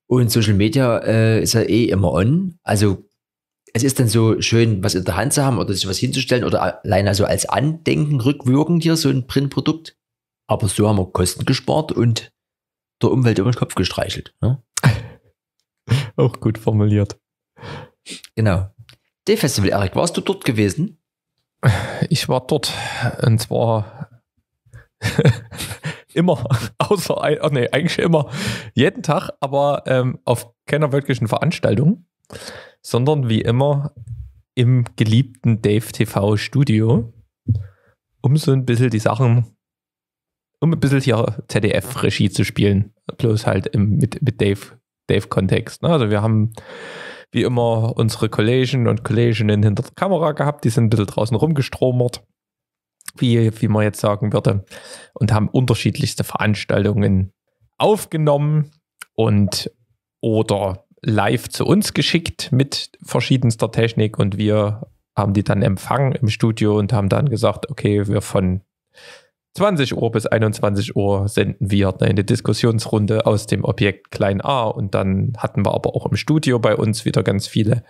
S2: Und Social Media äh, ist ja eh immer on. Also es ist dann so schön, was in der Hand zu haben oder sich was hinzustellen oder alleine so als Andenken rückwirkend hier so ein Printprodukt. Aber so haben wir Kosten gespart und der Umwelt über den Kopf
S1: gestreichelt. Ne? [laughs] Auch gut formuliert.
S2: Genau. D-Festival, Erik, warst du dort gewesen? Ich war dort und
S1: zwar [laughs] immer, außer, oh nee, eigentlich immer, jeden Tag, aber ähm, auf keiner wirklichen Veranstaltung, sondern wie immer im geliebten Dave TV Studio, um so ein bisschen die Sachen um ein bisschen hier ZDF-Regie zu spielen, bloß halt im, mit, mit Dave, Dave-Kontext. Ne? Also wir haben wie immer unsere Kollegen und Kolleginnen hinter der Kamera gehabt, die sind ein bisschen draußen rumgestromert, wie, wie man jetzt sagen würde, und haben unterschiedlichste Veranstaltungen aufgenommen und oder live zu uns geschickt mit verschiedenster Technik und wir haben die dann empfangen im Studio und haben dann gesagt, okay, wir von 20 Uhr bis 21 Uhr senden wir eine Diskussionsrunde aus dem Objekt klein a und dann hatten wir aber auch im Studio bei uns wieder ganz viele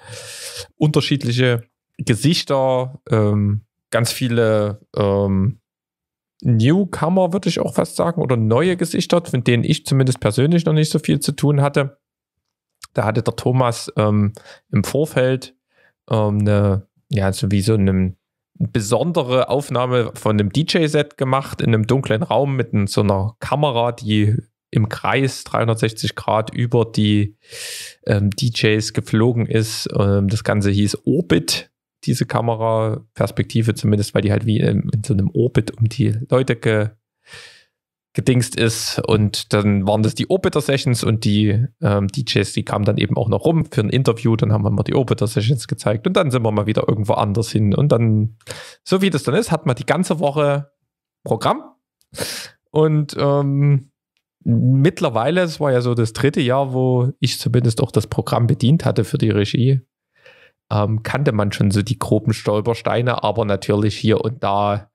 S1: unterschiedliche Gesichter, ähm, ganz viele ähm, Newcomer, würde ich auch fast sagen, oder neue Gesichter, von denen ich zumindest persönlich noch nicht so viel zu tun hatte. Da hatte der Thomas ähm, im Vorfeld ähm, eine, ja, so wie so einen besondere Aufnahme von einem DJ-Set gemacht in einem dunklen Raum mit so einer Kamera, die im Kreis 360 Grad über die ähm, DJs geflogen ist. Ähm, das Ganze hieß Orbit, diese Kameraperspektive zumindest, weil die halt wie in, ähm, in so einem Orbit um die Leute ge gedingst ist. Und dann waren das die Orbiter Sessions und die ähm, DJs, die kamen dann eben auch noch rum für ein Interview. Dann haben wir mal die Orbiter Sessions gezeigt und dann sind wir mal wieder irgendwo anders hin. Und dann, so wie das dann ist, hat man die ganze Woche Programm. Und ähm, mittlerweile, es war ja so das dritte Jahr, wo ich zumindest auch das Programm bedient hatte für die Regie, ähm, kannte man schon so die groben Stolpersteine, aber natürlich hier und da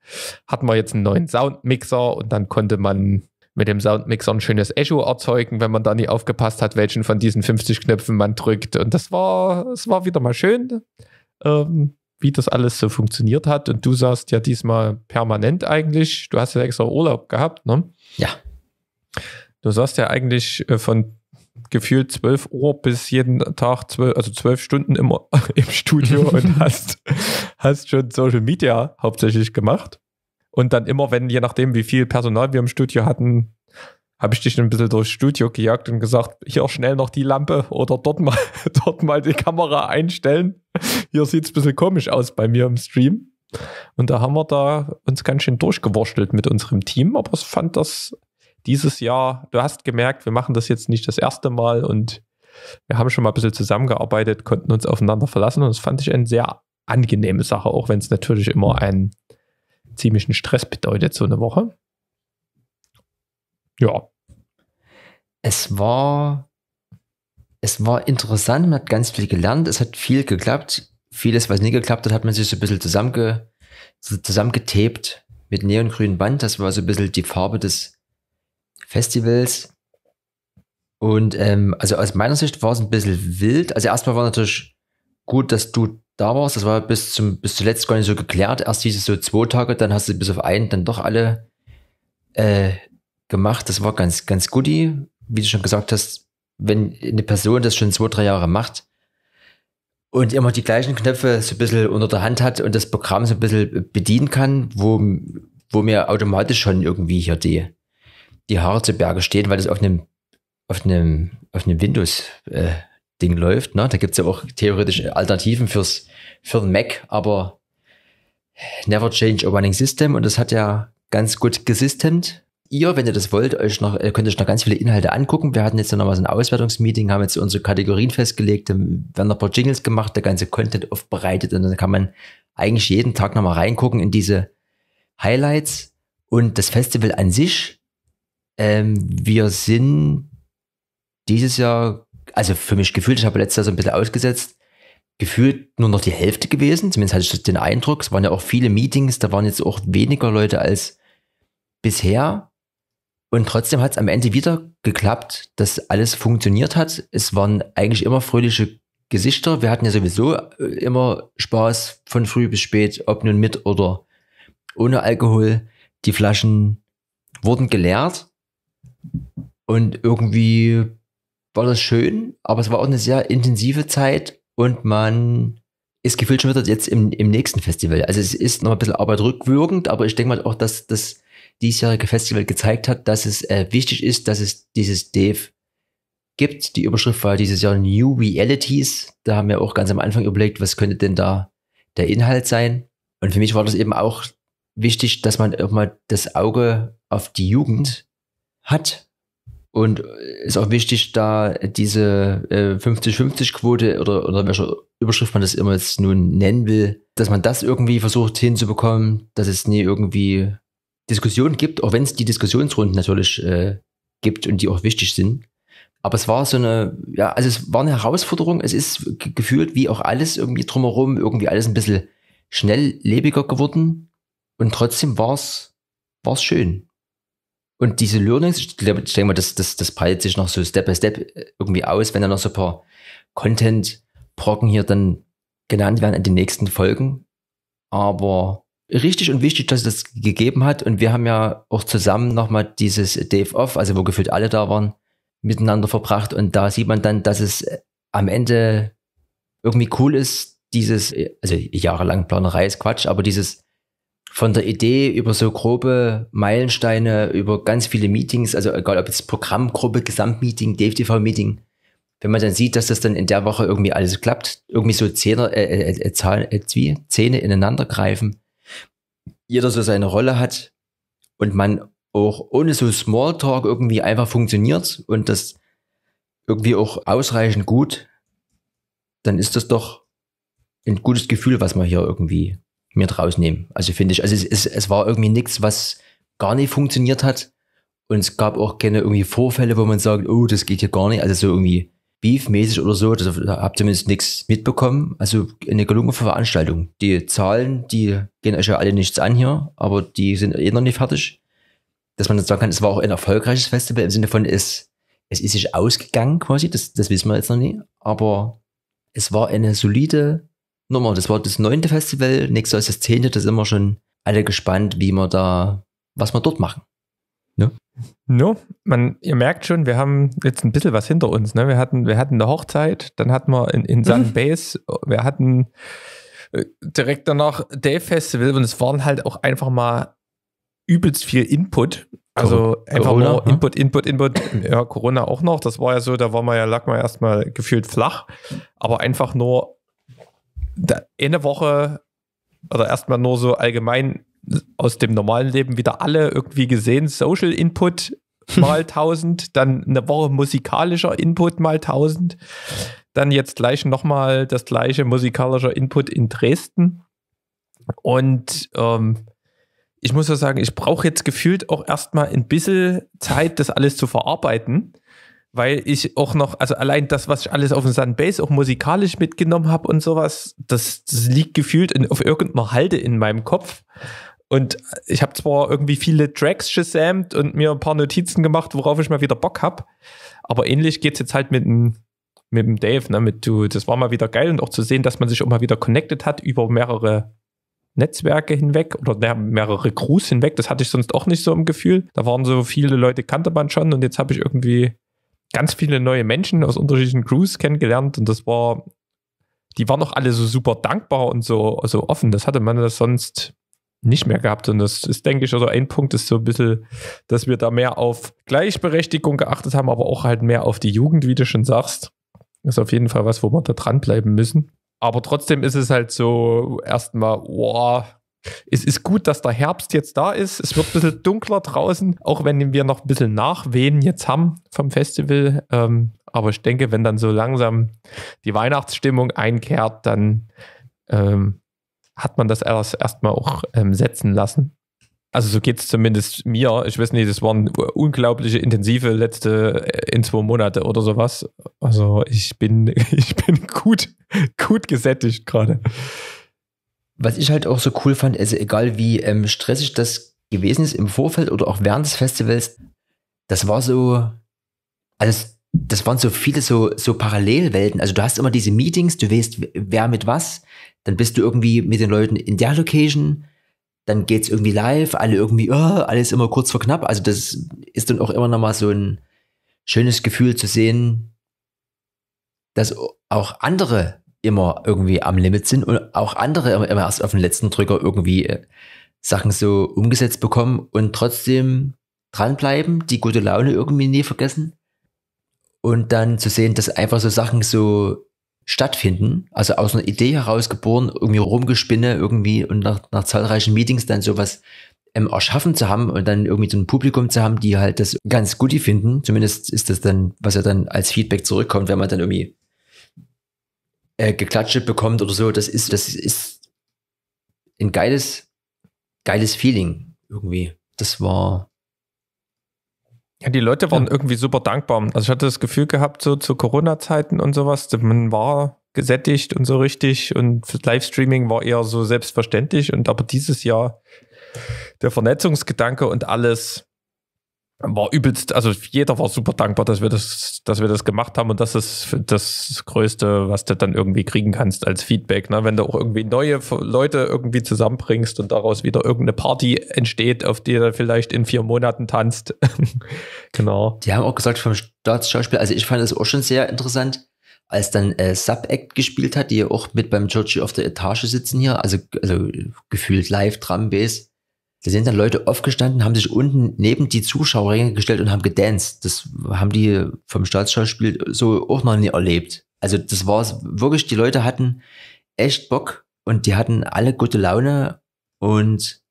S1: hat man jetzt einen neuen Soundmixer und dann konnte man mit dem Soundmixer ein schönes Echo erzeugen, wenn man da nie aufgepasst hat, welchen von diesen 50 Knöpfen man drückt. Und das war, es war wieder mal schön, ähm, wie das alles so funktioniert hat. Und du saßt ja diesmal permanent eigentlich. Du hast ja extra Urlaub gehabt, ne? Ja. Du saßt ja eigentlich äh, von gefühlt 12 Uhr bis jeden Tag, 12, also 12 Stunden immer [laughs] im Studio [laughs] und hast, hast schon Social Media hauptsächlich gemacht. Und dann immer, wenn, je nachdem, wie viel Personal wir im Studio hatten, habe ich dich ein bisschen durchs Studio gejagt und gesagt, hier schnell noch die Lampe oder dort mal, [laughs] dort mal die Kamera einstellen. Hier sieht es ein bisschen komisch aus bei mir im Stream. Und da haben wir da uns ganz schön durchgewurstelt mit unserem Team, aber es fand das dieses Jahr, du hast gemerkt, wir machen das jetzt nicht das erste Mal und wir haben schon mal ein bisschen zusammengearbeitet, konnten uns aufeinander verlassen und das fand ich eine sehr angenehme Sache, auch wenn es natürlich immer einen ziemlichen Stress bedeutet, so eine Woche. Ja. Es
S2: war, es war interessant, man hat ganz viel gelernt, es hat viel geklappt. Vieles, was nie geklappt hat, hat man sich so ein bisschen zusammenge, zusammengetebt mit neongrünem Band. Das war so ein bisschen die Farbe des Festivals. Und ähm, also aus meiner Sicht war es ein bisschen wild. Also erstmal war natürlich gut, dass du da warst. Das war bis zum bis zuletzt gar nicht so geklärt. Erst hieß es so zwei Tage, dann hast du bis auf einen dann doch alle äh, gemacht. Das war ganz, ganz gut. Wie du schon gesagt hast, wenn eine Person das schon zwei, drei Jahre macht und immer die gleichen Knöpfe so ein bisschen unter der Hand hat und das Programm so ein bisschen bedienen kann, wo, wo mir automatisch schon irgendwie hier die die Haare zu Berge stehen, weil das auf einem, auf einem, auf einem Windows-Ding äh, läuft. Ne? Da gibt es ja auch theoretisch Alternativen fürs, für den Mac, aber never change a running system und das hat ja ganz gut gesystemt. Ihr, wenn ihr das wollt, euch noch, äh, könnt euch noch ganz viele Inhalte angucken. Wir hatten jetzt noch mal so ein Auswertungsmeeting, haben jetzt unsere Kategorien festgelegt, werden noch ein paar Jingles gemacht, der ganze Content aufbereitet und dann kann man eigentlich jeden Tag noch mal reingucken in diese Highlights. Und das Festival an sich ähm, wir sind dieses Jahr, also für mich gefühlt, ich habe letztes Jahr so ein bisschen ausgesetzt, gefühlt nur noch die Hälfte gewesen. Zumindest hatte ich den Eindruck. Es waren ja auch viele Meetings, da waren jetzt auch weniger Leute als bisher. Und trotzdem hat es am Ende wieder geklappt, dass alles funktioniert hat. Es waren eigentlich immer fröhliche Gesichter. Wir hatten ja sowieso äh, immer Spaß von früh bis spät, ob nun mit oder ohne Alkohol. Die Flaschen wurden geleert. Und irgendwie war das schön, aber es war auch eine sehr intensive Zeit und man ist gefühlt schon wieder jetzt im, im nächsten Festival. Also es ist noch ein bisschen Arbeit rückwirkend, aber ich denke mal auch, dass das diesjährige Festival gezeigt hat, dass es äh, wichtig ist, dass es dieses Dev gibt. Die Überschrift war dieses Jahr New Realities. Da haben wir auch ganz am Anfang überlegt, was könnte denn da der Inhalt sein. Und für mich war das eben auch wichtig, dass man immer das Auge auf die Jugend hat. Und ist auch wichtig, da diese 50-50-Quote äh, oder, oder welcher Überschrift man das immer jetzt nun nennen will, dass man das irgendwie versucht hinzubekommen, dass es nie irgendwie Diskussionen gibt, auch wenn es die Diskussionsrunden natürlich äh, gibt und die auch wichtig sind. Aber es war so eine, ja, also es war eine Herausforderung. Es ist gefühlt wie auch alles irgendwie drumherum, irgendwie alles ein bisschen schnelllebiger geworden. Und trotzdem war es schön. Und diese Learnings, ich denke mal, das, das, das peilt sich noch so Step by Step äh, irgendwie aus, wenn da noch so ein paar Content-Brocken hier dann genannt werden in den nächsten Folgen. Aber richtig und wichtig, dass es das gegeben hat. Und wir haben ja auch zusammen nochmal dieses Dave Off, also wo gefühlt alle da waren, miteinander verbracht. Und da sieht man dann, dass es äh, am Ende irgendwie cool ist, dieses, äh, also jahrelang Planerei ist Quatsch, aber dieses von der Idee über so grobe Meilensteine, über ganz viele Meetings, also egal ob jetzt Programmgruppe, Gesamtmeeting, dftv meeting wenn man dann sieht, dass das dann in der Woche irgendwie alles klappt, irgendwie so Zähne, äh, äh, äh, Zahlen, äh, wie Zähne ineinander greifen, jeder so seine Rolle hat und man auch ohne so Smalltalk irgendwie einfach funktioniert und das irgendwie auch ausreichend gut, dann ist das doch ein gutes Gefühl, was man hier irgendwie mir draus nehmen. Also finde ich, also es, es, es war irgendwie nichts, was gar nicht funktioniert hat. Und es gab auch keine irgendwie Vorfälle, wo man sagt, oh, das geht hier gar nicht. Also so irgendwie beefmäßig oder so, das, da habt zumindest nichts mitbekommen. Also eine gelungene Veranstaltung. Die Zahlen, die gehen euch ja alle nichts an hier, aber die sind eh noch nicht fertig. Dass man jetzt sagen kann, es war auch ein erfolgreiches Festival im Sinne von, es, es ist sich ausgegangen quasi, das, das wissen wir jetzt noch nie. Aber es war eine solide Nochmal, Das war das neunte Festival, nächstes Jahr ist das zehnte, da sind wir schon alle gespannt, wie wir da,
S1: was wir dort machen. Ne? No, man, ihr merkt schon, wir haben jetzt ein bisschen was hinter uns. Ne? Wir, hatten, wir hatten eine Hochzeit, dann hatten wir in, in mhm. Sun Base, wir hatten äh, direkt danach Dave Festival und es waren halt auch einfach mal übelst viel Input. Also Corona, einfach hm? nur Input, Input, Input. Ja, Corona auch noch. Das war ja so, da war man ja, lag man erstmal gefühlt flach. Aber einfach nur in der Woche oder erstmal nur so allgemein aus dem normalen Leben wieder alle irgendwie gesehen. Social Input [laughs] mal 1000, dann eine Woche musikalischer Input mal 1000, dann jetzt gleich nochmal das gleiche musikalischer Input in Dresden. Und ähm, ich muss ja sagen, ich brauche jetzt gefühlt auch erstmal ein bisschen Zeit, das alles zu verarbeiten weil ich auch noch, also allein das, was ich alles auf dem Sun Sunbase auch musikalisch mitgenommen habe und sowas, das, das liegt gefühlt in, auf irgendeiner Halde in meinem Kopf. Und ich habe zwar irgendwie viele Tracks gesamt und mir ein paar Notizen gemacht, worauf ich mal wieder Bock habe. Aber ähnlich geht es jetzt halt mit dem, mit dem Dave, ne, mit du. Das war mal wieder geil und auch zu sehen, dass man sich auch mal wieder connected hat über mehrere Netzwerke hinweg oder mehrere Crews hinweg. Das hatte ich sonst auch nicht so im Gefühl. Da waren so viele Leute, kannte man schon und jetzt habe ich irgendwie ganz viele neue Menschen aus unterschiedlichen Crews kennengelernt und das war, die waren auch alle so super dankbar und so, so offen. Das hatte man das sonst nicht mehr gehabt. Und das ist, denke ich, also ein Punkt ist so ein bisschen, dass wir da mehr auf Gleichberechtigung geachtet haben, aber auch halt mehr auf die Jugend, wie du schon sagst. Das ist auf jeden Fall was, wo wir da dranbleiben müssen. Aber trotzdem ist es halt so erstmal, wow, es ist gut, dass der Herbst jetzt da ist. Es wird ein bisschen dunkler draußen, auch wenn wir noch ein bisschen Nachwehen jetzt haben vom Festival. Ähm, aber ich denke, wenn dann so langsam die Weihnachtsstimmung einkehrt, dann ähm, hat man das erst erstmal auch ähm, setzen lassen. Also so geht es zumindest mir. Ich weiß nicht, das waren unglaubliche intensive letzte äh, in zwei Monate oder sowas. Also ich bin, [laughs] ich bin gut, gut gesättigt gerade.
S2: Was ich halt auch so cool fand, also egal wie ähm, stressig das gewesen ist im Vorfeld oder auch während des Festivals, das war so, also das waren so viele so, so Parallelwelten. Also du hast immer diese Meetings, du weißt, wer mit was, dann bist du irgendwie mit den Leuten in der Location, dann geht's irgendwie live, alle irgendwie, oh, alles immer kurz vor knapp. Also das ist dann auch immer nochmal so ein schönes Gefühl zu sehen, dass auch andere immer irgendwie am Limit sind und auch andere immer, immer erst auf den letzten Drücker irgendwie äh, Sachen so umgesetzt bekommen und trotzdem dranbleiben, die gute Laune irgendwie nie vergessen und dann zu sehen, dass einfach so Sachen so stattfinden, also aus einer Idee heraus geboren, irgendwie rumgespinne irgendwie und nach, nach zahlreichen Meetings dann sowas ähm, erschaffen zu haben und dann irgendwie so ein Publikum zu haben, die halt das ganz gut finden. Zumindest ist das dann, was ja dann als Feedback zurückkommt, wenn man dann irgendwie äh, geklatscht bekommt oder so, das ist, das ist ein geiles, geiles Feeling irgendwie.
S1: Das war. Ja, die Leute waren ja. irgendwie super dankbar. Also ich hatte das Gefühl gehabt, so zu Corona-Zeiten und sowas, man war gesättigt und so richtig und Livestreaming war eher so selbstverständlich und aber dieses Jahr der Vernetzungsgedanke und alles, war übelst, also jeder war super dankbar, dass wir das, dass wir das gemacht haben und das ist das Größte, was du dann irgendwie kriegen kannst als Feedback. Ne? Wenn du auch irgendwie neue Leute irgendwie zusammenbringst und daraus wieder irgendeine Party entsteht, auf die du vielleicht in vier Monaten tanzt. [laughs] genau. Die haben auch gesagt vom Staatsschauspiel, also ich
S2: fand das auch schon sehr interessant, als dann äh, sub gespielt hat, die ja auch mit beim Georgie auf der Etage sitzen hier, also, also gefühlt live Drum Bass da sind dann Leute aufgestanden, haben sich unten neben die Zuschauerränge gestellt und haben gedanced. Das haben die vom Staatsschauspiel so auch noch nie erlebt. Also das war es wirklich, die Leute hatten echt Bock und die hatten alle gute Laune und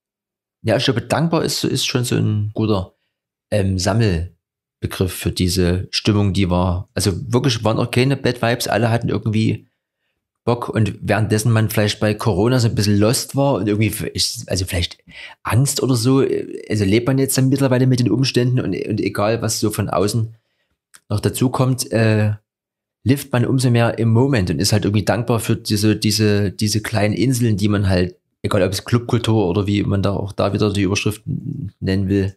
S2: ja, ich glaube, dankbar ist, ist schon so ein guter ähm, Sammelbegriff für diese Stimmung, die war. Also wirklich waren auch keine Bad Vibes, alle hatten irgendwie Bock und währenddessen man vielleicht bei Corona so ein bisschen lost war und irgendwie, also vielleicht Angst oder so, äh, also lebt man jetzt dann mittlerweile mit den Umständen und, und egal, was so von außen noch dazu kommt, äh, lebt man umso mehr im Moment und ist halt irgendwie dankbar für diese, diese, diese kleinen Inseln, die man halt, egal ob es Clubkultur oder wie man da auch da wieder die Überschriften nennen will,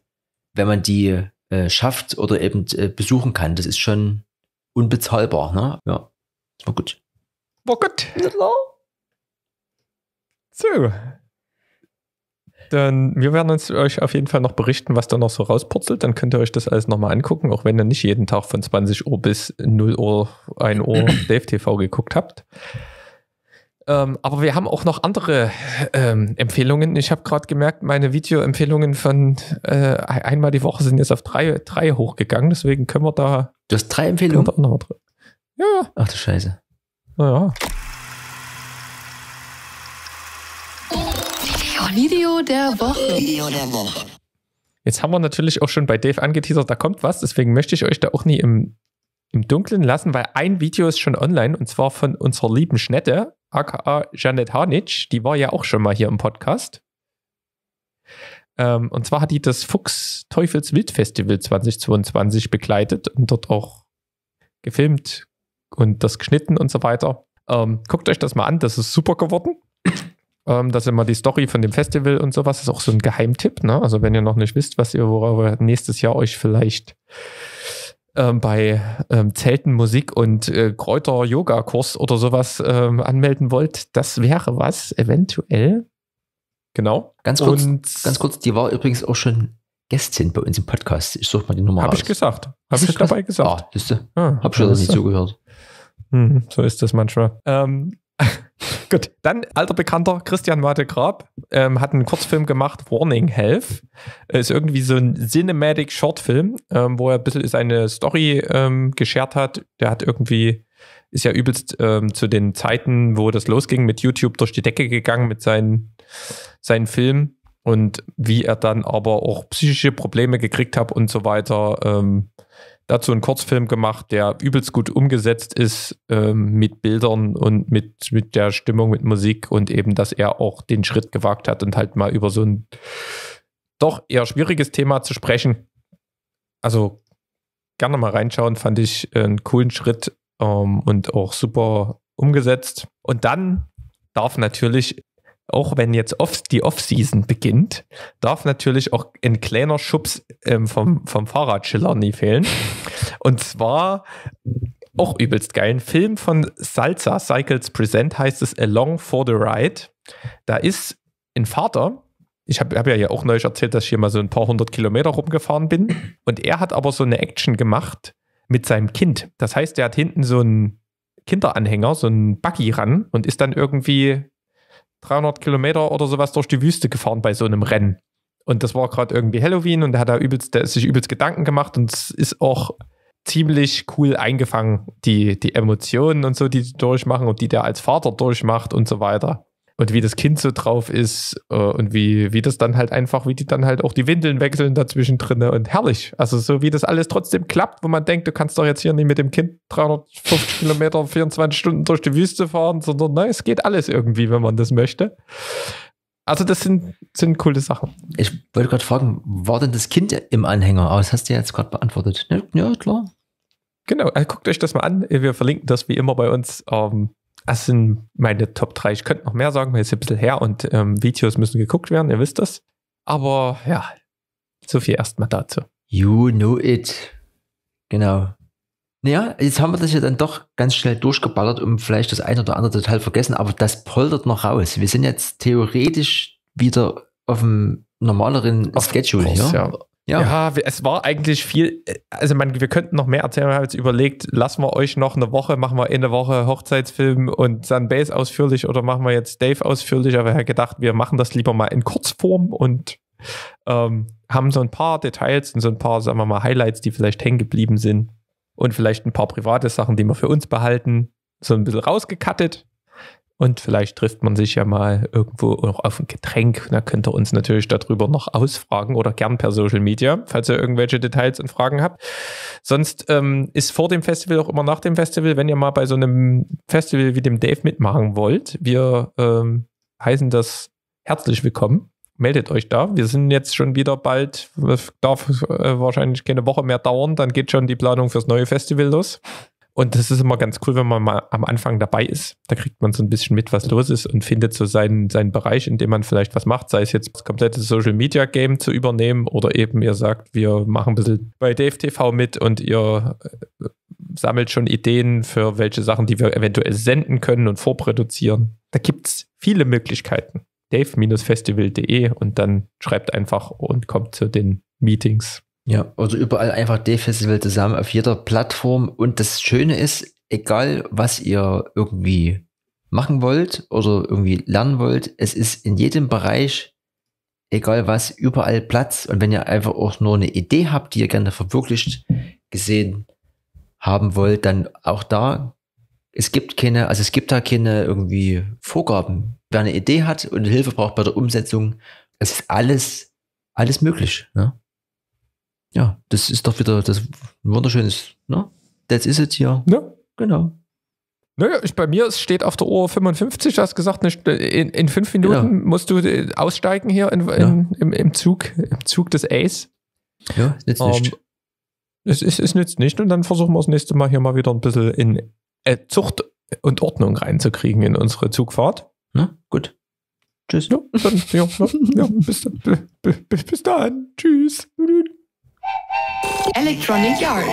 S2: wenn man die äh, schafft oder eben äh, besuchen kann, das ist schon
S1: unbezahlbar, ne? Ja, war gut.
S2: War gut. So.
S1: Dann, wir werden uns euch auf jeden Fall noch berichten, was da noch so rauspurzelt. Dann könnt ihr euch das alles nochmal angucken, auch wenn ihr nicht jeden Tag von 20 Uhr bis 0 Uhr, 1 Uhr [clears throat] Dave TV geguckt habt. Ähm, aber wir haben auch noch andere ähm, Empfehlungen. Ich habe gerade gemerkt, meine Videoempfehlungen von äh, einmal die Woche sind jetzt auf drei, drei hochgegangen. Deswegen können wir da. Du hast drei Empfehlungen? Ja.
S2: Ach du Scheiße.
S1: Naja. Video der Woche. Video der Woche. Jetzt haben wir natürlich auch schon bei Dave angeteasert, da kommt was, deswegen möchte ich euch da auch nie im, im Dunkeln lassen, weil ein Video ist schon online und zwar von unserer lieben Schnette, aka Janet Harnitsch, die war ja auch schon mal hier im Podcast. Ähm, und zwar hat die das Fuchs Teufels Wild Festival 2022 begleitet und dort auch gefilmt, und das geschnitten und so weiter. Ähm, guckt euch das mal an, das ist super geworden. [coughs] Ähm, das ist immer die Story von dem Festival und sowas. Das ist auch so ein Geheimtipp. Ne? Also wenn ihr noch nicht wisst, was ihr, worauf ihr nächstes Jahr euch vielleicht ähm, bei ähm, Zelten, Musik und äh, Kräuter-Yoga-Kurs oder sowas ähm, anmelden wollt, das wäre was, eventuell. Genau. Ganz kurz, und, ganz kurz, die war übrigens auch schon
S2: Gästin bei uns im Podcast. Ich suche mal die Nummer Habe ich
S1: gesagt. Habe ich dabei gesagt.
S2: Ah, Ah, Habe ich schon nicht
S1: zugehört. Hm, so ist das manchmal. Ähm, [laughs] Gut, dann alter Bekannter Christian Mate ähm, hat einen Kurzfilm gemacht, Warning Health. Äh, ist irgendwie so ein Cinematic Shortfilm, ähm, wo er ein bisschen seine Story ähm, geschert hat. Der hat irgendwie, ist ja übelst ähm, zu den Zeiten, wo das losging, mit YouTube durch die Decke gegangen mit seinen, seinen Filmen und wie er dann aber auch psychische Probleme gekriegt hat und so weiter. Ähm, dazu einen Kurzfilm gemacht, der übelst gut umgesetzt ist ähm, mit Bildern und mit, mit der Stimmung, mit Musik und eben, dass er auch den Schritt gewagt hat und halt mal über so ein doch eher schwieriges Thema zu sprechen. Also gerne mal reinschauen, fand ich einen coolen Schritt ähm, und auch super umgesetzt. Und dann darf natürlich auch wenn jetzt off, die Off-Season beginnt, darf natürlich auch ein kleiner Schubs ähm, vom, vom Fahrradschiller nie fehlen. Und zwar auch übelst geil. Ein Film von Salsa Cycles Present heißt es Along for the Ride. Da ist ein Vater, ich habe hab ja ja auch neulich erzählt, dass ich hier mal so ein paar hundert Kilometer rumgefahren bin. Und er hat aber so eine Action gemacht mit seinem Kind. Das heißt, er hat hinten so einen Kinderanhänger, so einen Buggy ran und ist dann irgendwie 300 Kilometer oder sowas durch die Wüste gefahren bei so einem Rennen. Und das war gerade irgendwie Halloween und er hat da übelst, der sich übelst Gedanken gemacht und es ist auch ziemlich cool eingefangen, die, die Emotionen und so, die die durchmachen und die der als Vater durchmacht und so weiter und wie das Kind so drauf ist äh, und wie, wie das dann halt einfach, wie die dann halt auch die Windeln wechseln dazwischen drin und herrlich. Also so wie das alles trotzdem klappt, wo man denkt, du kannst doch jetzt hier nicht mit dem Kind 350 Kilometer, 24 Stunden durch die Wüste fahren, sondern na, ne, es geht alles irgendwie, wenn man das möchte. Also das sind, sind coole Sachen. Ich wollte gerade fragen,
S2: war denn das Kind im Anhänger? Aber das hast du ja jetzt gerade beantwortet. Ja, klar.
S1: Genau, also guckt euch das mal an. Wir verlinken das wie immer bei uns ähm, das sind meine Top 3. Ich könnte noch mehr sagen, weil es ein bisschen her und ähm, Videos müssen geguckt werden, ihr wisst das. Aber ja, so viel erstmal dazu. You know it. Genau.
S2: Naja, jetzt haben wir das ja dann doch ganz schnell durchgeballert, um vielleicht das eine oder andere total vergessen, aber das poltert noch raus. Wir sind jetzt theoretisch wieder auf dem normaleren auf Schedule hier. Ja. Ja.
S1: ja, es war eigentlich viel. Also, man, wir könnten noch mehr erzählen. Wir haben jetzt überlegt, lassen wir euch noch eine Woche, machen wir in der Woche Hochzeitsfilm und Sunbase ausführlich oder machen wir jetzt Dave ausführlich. Aber wir haben gedacht, wir machen das lieber mal in Kurzform und ähm, haben so ein paar Details und so ein paar, sagen wir mal, Highlights, die vielleicht hängen geblieben sind und vielleicht ein paar private Sachen, die wir für uns behalten, so ein bisschen rausgekattet und vielleicht trifft man sich ja mal irgendwo noch auf ein Getränk. Da könnt ihr uns natürlich darüber noch ausfragen oder gern per Social Media, falls ihr irgendwelche Details und Fragen habt. Sonst ähm, ist vor dem Festival auch immer nach dem Festival, wenn ihr mal bei so einem Festival wie dem Dave mitmachen wollt. Wir ähm, heißen das herzlich willkommen. Meldet euch da. Wir sind jetzt schon wieder bald, darf äh, wahrscheinlich keine Woche mehr dauern. Dann geht schon die Planung fürs neue Festival los. Und das ist immer ganz cool, wenn man mal am Anfang dabei ist. Da kriegt man so ein bisschen mit, was los ist und findet so seinen, seinen Bereich, in dem man vielleicht was macht. Sei es jetzt das komplette Social Media Game zu übernehmen oder eben ihr sagt, wir machen ein bisschen bei Dave TV mit und ihr äh, sammelt schon Ideen für welche Sachen, die wir eventuell senden können und vorproduzieren. Da gibt es viele Möglichkeiten. Dave-festival.de und dann schreibt einfach und kommt zu den Meetings. Ja, also überall einfach D-Festival zusammen auf jeder Plattform. Und das
S2: Schöne ist, egal was ihr irgendwie machen wollt oder irgendwie lernen wollt, es ist in jedem Bereich, egal was, überall Platz. Und wenn ihr einfach auch nur eine Idee habt, die ihr gerne verwirklicht gesehen haben wollt, dann auch da, es gibt keine, also es gibt da keine irgendwie Vorgaben. Wer eine Idee hat und Hilfe braucht bei der Umsetzung, es ist alles, alles möglich. Ne? Ja, das ist doch wieder das wunderschönes, ne? Das ist jetzt
S1: hier. Ja. Genau. Naja, ich, bei mir steht auf der Uhr 55, du hast gesagt, ne, in, in fünf Minuten genau. musst du äh, aussteigen hier in, ja. im, im, Zug, im Zug des Ace. Ja, nützt um, ähm, nicht. Es, es, es nützt nicht und dann versuchen wir das nächste Mal hier mal wieder ein bisschen in äh, Zucht und Ordnung reinzukriegen in unsere Zugfahrt. Na, gut. Tschüss. Ja, dann, ja, ja, bis, bis, bis dann.
S2: Tschüss. Electronic Yard.